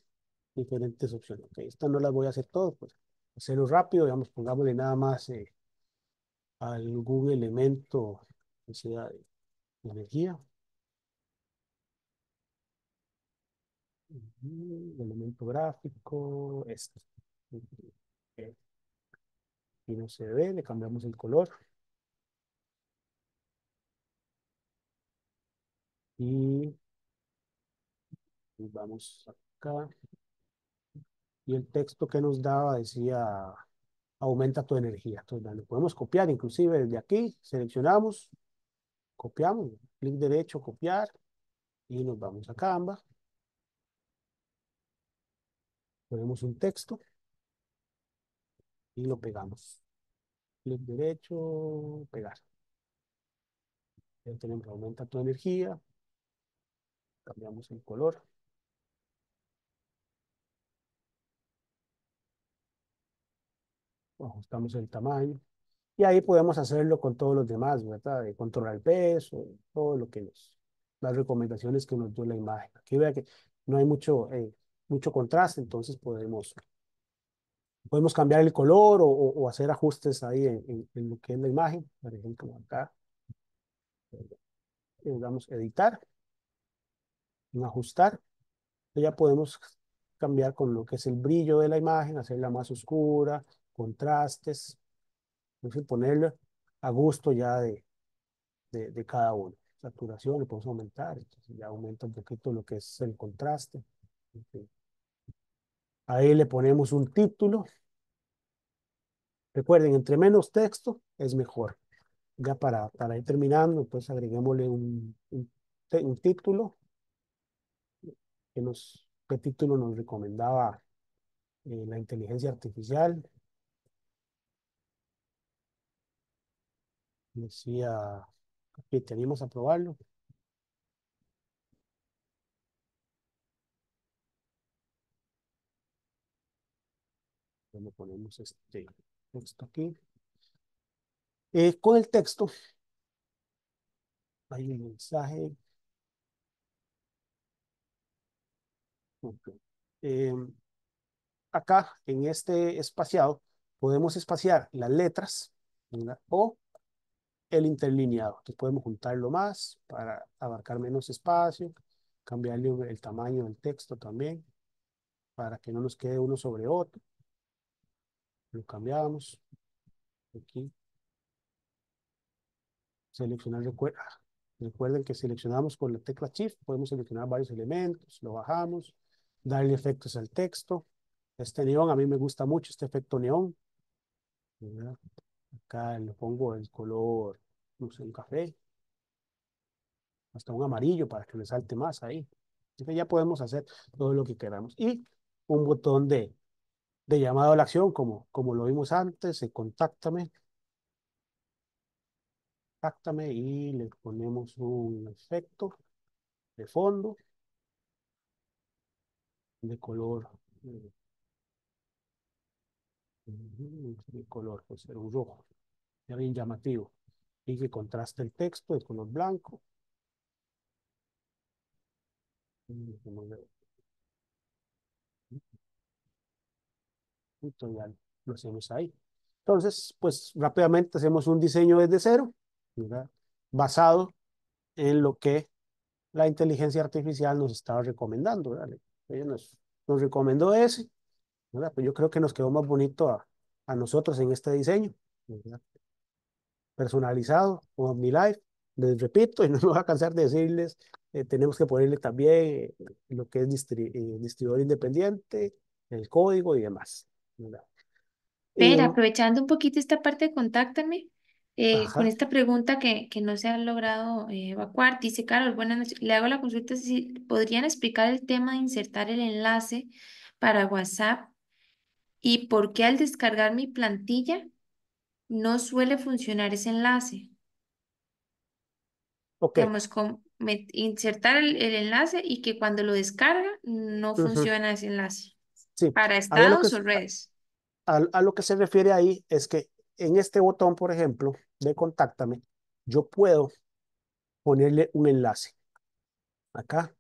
S1: diferentes opciones. Ok, estas no las voy a hacer todas, pues hacerlo rápido, digamos, pongámosle nada más eh, algún elemento de energía. Elemento gráfico, este. Aquí no se ve, le cambiamos el color. Y vamos acá. Y el texto que nos daba decía, aumenta tu energía. Entonces, lo podemos copiar inclusive desde aquí, seleccionamos, copiamos, clic derecho, copiar, y nos vamos a Canva. Ponemos un texto y lo pegamos. Clic derecho, pegar. Ya tenemos, aumenta tu energía. Cambiamos el color. Ajustamos el tamaño. Y ahí podemos hacerlo con todos los demás, ¿verdad? controlar el peso, todo lo que nos, las recomendaciones que nos dio la imagen. Aquí vea que no hay mucho, eh, mucho contraste, entonces podemos Podemos cambiar el color o, hacer ajustes ahí en, lo que es la imagen. Por ejemplo, acá. Eh, vamos damos editar. En ajustar. Ya podemos cambiar con lo que es el brillo de la imagen, hacerla más oscura, contrastes. Entonces, ponerla a gusto ya de, de, de cada uno. Saturación, lo podemos aumentar. ya aumenta un poquito lo que es el contraste. Ahí le ponemos un título. Recuerden, entre menos texto es mejor. Ya para, para ir terminando, pues agreguémosle un, un, título. nos, ¿Qué título nos recomendaba eh, la inteligencia artificial? Decía, aquí tenemos a probarlo. le ponemos este texto aquí. Eh, con el texto hay un mensaje. Em, acá en este espaciado podemos espaciar las letras o el interlineado. Entonces podemos juntarlo más para abarcar menos espacio, cambiarle el tamaño del texto también para que no nos quede uno sobre otro lo cambiamos. Aquí. Seleccionar, recuerda, ah, recuerden que seleccionamos con la tecla Shift, podemos seleccionar varios elementos, lo bajamos, darle efectos al texto. Este neón, a mí me gusta mucho este efecto neón. Acá le pongo el color, no sé, un café. Hasta un amarillo para que salte más ahí. ya podemos hacer todo lo que queramos. Y un botón de de llamado a la acción, como, como lo vimos antes, se eh, contáctame. Contáctame y le ponemos un efecto de fondo de color eh, de color, pues ser un rojo, ya bien llamativo, y que contraste el texto de color blanco. ya lo hacemos ahí. Entonces, pues rápidamente hacemos un diseño desde cero, ¿verdad? basado en lo que la inteligencia artificial nos estaba recomendando. ¿verdad? Ella nos, nos recomendó ese, ¿verdad? Pues yo creo que nos quedó más bonito a, a nosotros en este diseño, ¿verdad? personalizado, con OmniLife. Les repito, y no me voy a cansar de decirles, eh, tenemos que ponerle también eh, lo que es eh, distribuidor independiente, el código y demás.
S2: Pero aprovechando un poquito esta parte contáctame, eh, con esta pregunta que, que no se ha logrado eh, evacuar, dice Carol, buenas noches, le hago la consulta si podrían explicar el tema de insertar el enlace para WhatsApp y por qué al descargar mi plantilla no suele funcionar ese enlace. Ok. insertar el, enlace y que cuando lo descarga no funciona ese enlace.
S1: Para estados o redes. A, lo que se refiere ahí es que en este botón, por ejemplo, de contáctame, yo puedo ponerle un enlace. Acá.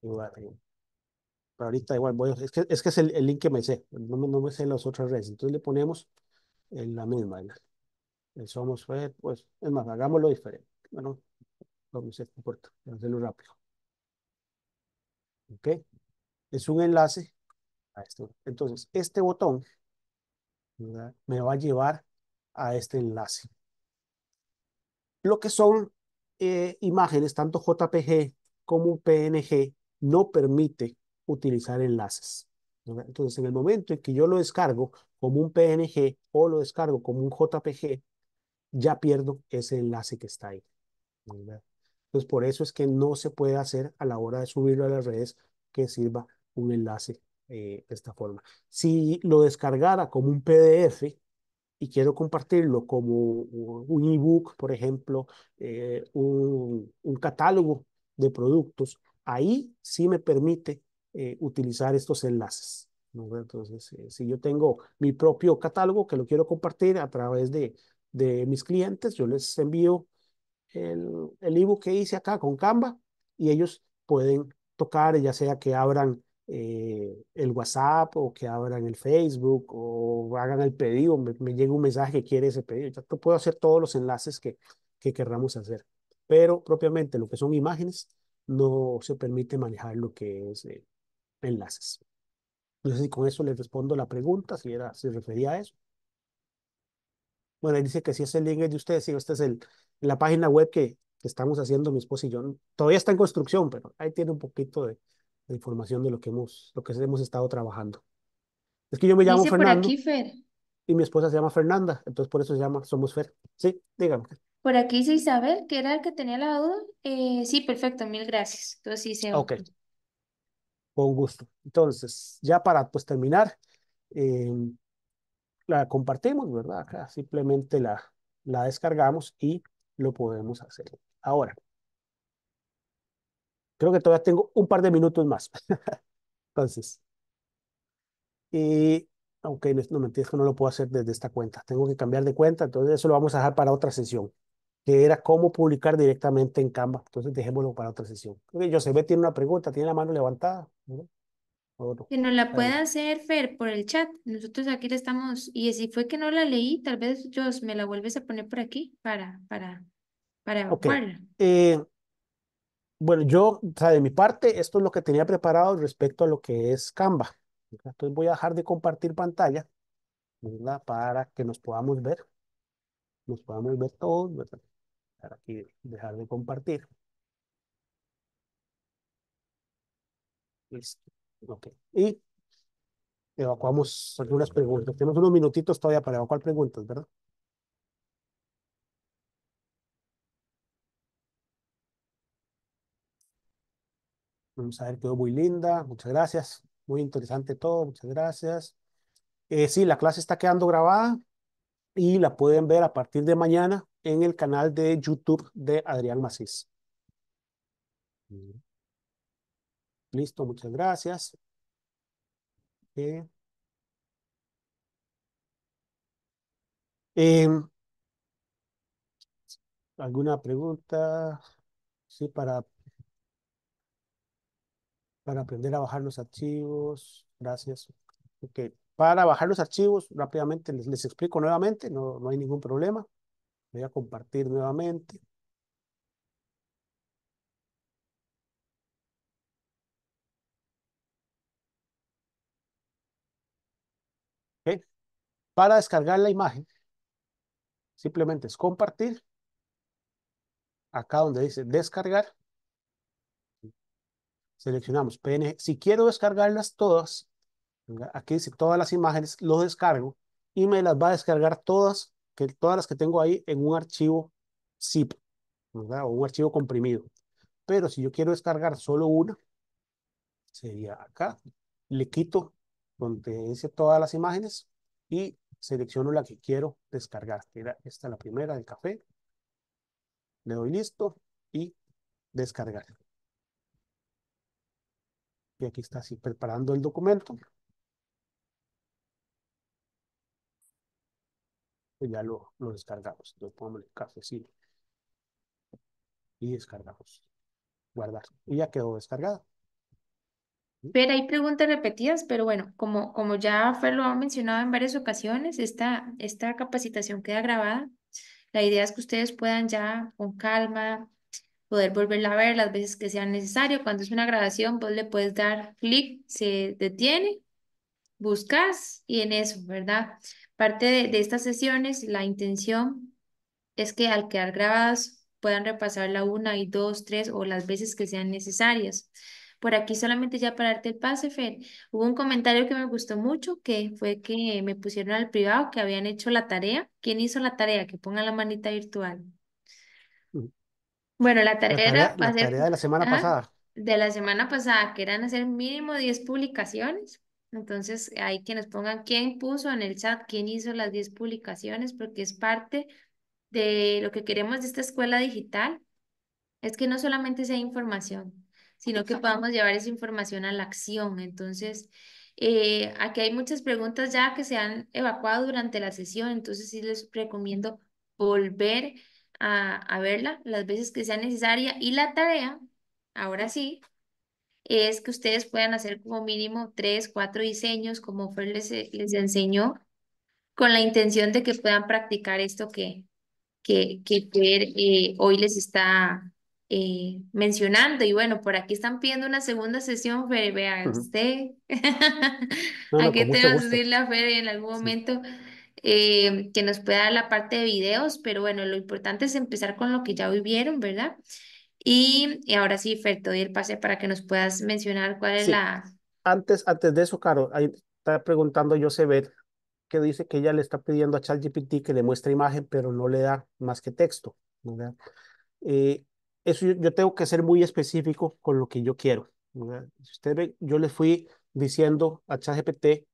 S1: Pero ahorita igual voy es que, es el, link que me sé, no, no me sé las otras redes. Entonces le ponemos en la misma. somos pues, es más, hagámoslo diferente. Bueno, vamos a hacerlo rápido. Ok. Es un enlace entonces, este botón me va a llevar a este enlace. Lo que son eh, imágenes, tanto JPG como PNG, no permite utilizar enlaces. Entonces, en el momento en que yo lo descargo como un PNG o lo descargo como un JPG, ya pierdo ese enlace que está ahí. Entonces, por eso es que no se puede hacer a la hora de subirlo a las redes que sirva un enlace eh, de esta forma. Si lo descargara como un PDF y quiero compartirlo como un ebook, por ejemplo, eh, un, un, catálogo de productos, ahí sí me permite eh, utilizar estos enlaces. Entonces, si yo tengo mi propio catálogo que lo quiero compartir a través de, de mis clientes, yo les envío el, el ebook que hice acá con Canva y ellos pueden tocar, ya sea que abran eh, el WhatsApp o que abran el Facebook o hagan el pedido, me, llega un mensaje que quiere ese pedido. Yo puedo hacer todos los enlaces que, que querramos hacer, pero propiamente lo que son imágenes no se permite manejar lo que es eh, enlaces. No sé si con eso les respondo la pregunta, si era, si refería a eso. Bueno, él dice que si el link de ustedes, si esta es el, la página web que, que estamos haciendo mi esposa y yo. Todavía está en construcción, pero ahí tiene un poquito de, la información de lo que hemos, lo que hemos estado trabajando. Es que yo me llamo Dice Y mi esposa se llama Fernanda, entonces por eso se llama Somos Fer. Sí, dígame.
S2: Por aquí dice Isabel, que era el que tenía la duda. Eh, sí, perfecto, mil gracias. Entonces sí se. Ok.
S1: Con gusto. Entonces, ya para pues terminar, eh, la compartimos, ¿verdad? Acá simplemente la, la descargamos y lo podemos hacer. Ahora. Creo que todavía tengo un par de minutos más. Entonces, y aunque no, me entiendes que no lo puedo hacer desde esta cuenta. Tengo que cambiar de cuenta, entonces eso lo vamos a dejar para otra sesión, que era cómo publicar directamente en Canva. Entonces dejémoslo para otra sesión. Yo se ve tiene una pregunta, tiene la mano levantada.
S2: Que nos la pueda hacer, Fer, por el chat. Nosotros aquí estamos, y si fue que no la leí, tal vez yo me la vuelves a poner por aquí para, para, para okay.
S1: eh, bueno, yo, o sea, de mi parte, esto es lo que tenía preparado respecto a lo que es Canva. Entonces voy a dejar de compartir pantalla, ¿verdad? Para que nos podamos ver, nos podamos ver todos, ¿verdad? aquí dejar de compartir. Listo. Ok. Y evacuamos algunas preguntas. Tenemos unos minutitos todavía para evacuar preguntas, ¿verdad? Vamos a ver, quedó muy linda. Muchas gracias. Muy interesante todo. Muchas gracias. Eh, sí, la clase está quedando grabada y la pueden ver a partir de mañana en el canal de YouTube de Adrián Macís. Listo, muchas gracias. Eh, em, ¿Alguna pregunta? Sí, para para aprender a bajar los archivos. Gracias. Ok. Para bajar los archivos, rápidamente les, les explico nuevamente, no, no hay ningún problema. Voy a compartir nuevamente. Ok. Para descargar la imagen, simplemente es compartir. Acá donde dice descargar. Seleccionamos PNG. Si quiero descargarlas todas, aquí dice todas las imágenes, lo descargo y me las va a descargar todas, que, todas las que tengo ahí en un archivo zip, O un archivo comprimido. Pero si yo quiero descargar solo una, sería acá. Le quito donde dice todas las imágenes y selecciono la que quiero descargar. Esta esta la primera, del café. Le doy listo y descargar. Y aquí está así preparando el documento. Y pues ya lo, descargamos. Lo ponemos cafecito. Y descargamos. Guardar. Y ya quedó descargado. Pero hay
S2: preguntas repetidas, pero bueno, como, como ya lo ha mencionado en varias ocasiones, esta, esta capacitación queda grabada. La idea es que ustedes puedan ya con calma poder volverla a ver las veces que sea necesario. Cuando es una grabación, vos le puedes dar clic, se detiene, buscas y en eso, ¿verdad? Parte de, estas sesiones, la intención es que al quedar grabadas puedan repasar la una y dos, tres o las veces que sean necesarias. Por aquí solamente ya para darte el pase, Fer, hubo un comentario que me gustó mucho, que fue que me pusieron al privado, que habían hecho la tarea. ¿Quién hizo la tarea? Que pongan la manita virtual. Bueno, la tarea la tarea de la semana pasada. de la semana pasada, que eran hacer mínimo 10 publicaciones. Entonces, hay que nos pongan quién puso en el chat, quién hizo las 10 publicaciones, porque es parte de lo que queremos de esta escuela digital, es que no solamente sea información, sino que podamos llevar esa información a la acción. Entonces, eh, aquí hay muchas preguntas ya que se han evacuado durante la sesión, entonces sí les recomiendo volver a, a verla las veces que sea necesaria y la tarea, ahora sí, es que ustedes puedan hacer como mínimo tres, cuatro diseños como Fer les, eh, les enseñó, con la intención de que puedan practicar esto que, que, que Fer eh, hoy les está eh, mencionando. Y bueno, por aquí están pidiendo una segunda sesión, Fer, vea usted. ¿A qué te vas a la Fer en algún momento? Eh, que nos pueda dar la parte de videos, pero bueno, lo importante es empezar con lo que ya vivieron, ¿verdad? Y, ahora sí, Fer, te doy el pase para que nos puedas mencionar cuál es la...
S1: Antes, antes de eso, Caro, ahí está preguntando Josebet que dice que ella le está pidiendo a ChatGPT que le muestre imagen, pero no le da más que texto, ¿verdad? Eh, eso yo, tengo que ser muy específico con lo que yo quiero, ¿verdad? Si usted ve, yo le fui diciendo a ChatGPT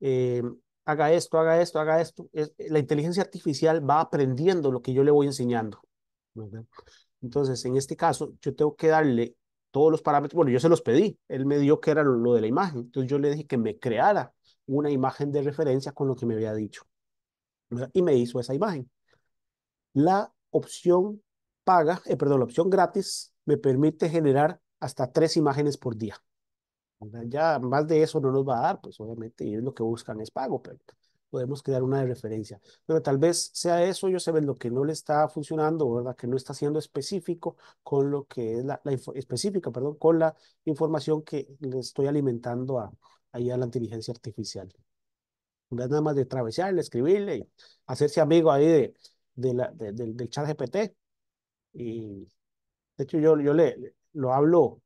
S1: eh, haga esto, haga esto, haga esto. Eh, la inteligencia artificial va aprendiendo lo que yo le voy enseñando. Entonces, en este caso, yo tengo que darle todos los parámetros. Bueno, yo se los pedí. Él me dio que era lo, de la imagen. Entonces, yo le dije que me creara una imagen de referencia con lo que me había dicho. Y me hizo esa imagen. La opción paga, eh, perdón, la opción gratis me permite generar hasta tres imágenes por día. Ya más de eso no nos va a dar, pues obviamente, y es lo que buscan es pago, pero podemos crear una de referencia. Pero tal vez sea eso, yo sé lo que no le está funcionando, ¿verdad? Que no está siendo específico con lo que es la, específica, perdón, con la información que le estoy alimentando a, ahí a la inteligencia artificial. es nada más de travesearle, escribirle, hacerse amigo ahí de, de la, del chat GPT. Y de hecho yo, yo le lo hablo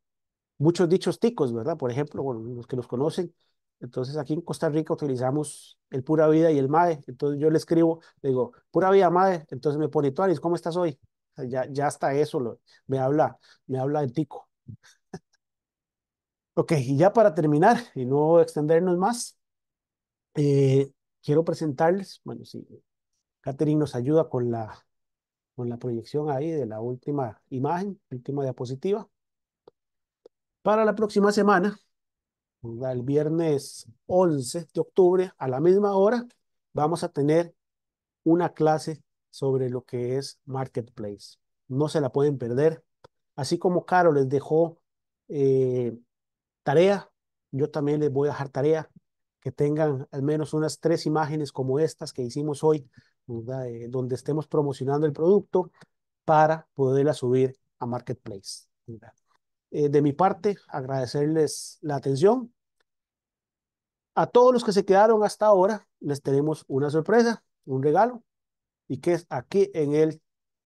S1: muchos dichos ticos, ¿verdad? Por ejemplo, bueno, los que nos conocen. Entonces aquí en Costa Rica utilizamos el pura vida y el MADE. Entonces yo le escribo, le digo, pura vida MADE. Entonces me pone, Tuanis, ¿cómo estás hoy? ya, ya hasta eso me habla, me habla el tico. ok, y ya para terminar y no extendernos más, eh, quiero presentarles, bueno, si Catherine nos ayuda con la, con la proyección ahí de la última imagen, última diapositiva para la próxima semana, el viernes 11 de octubre, a la misma hora, vamos a tener una clase sobre lo que es Marketplace. No se la pueden perder. Así como Caro les dejó eh, tarea, yo también les voy a dejar tarea, que tengan al menos unas tres imágenes como estas que hicimos hoy, eh, donde estemos promocionando el producto para poderla subir a Marketplace. Eh, de mi parte, agradecerles la atención. A todos los que se quedaron hasta ahora, les tenemos una sorpresa, un regalo, y que es aquí en el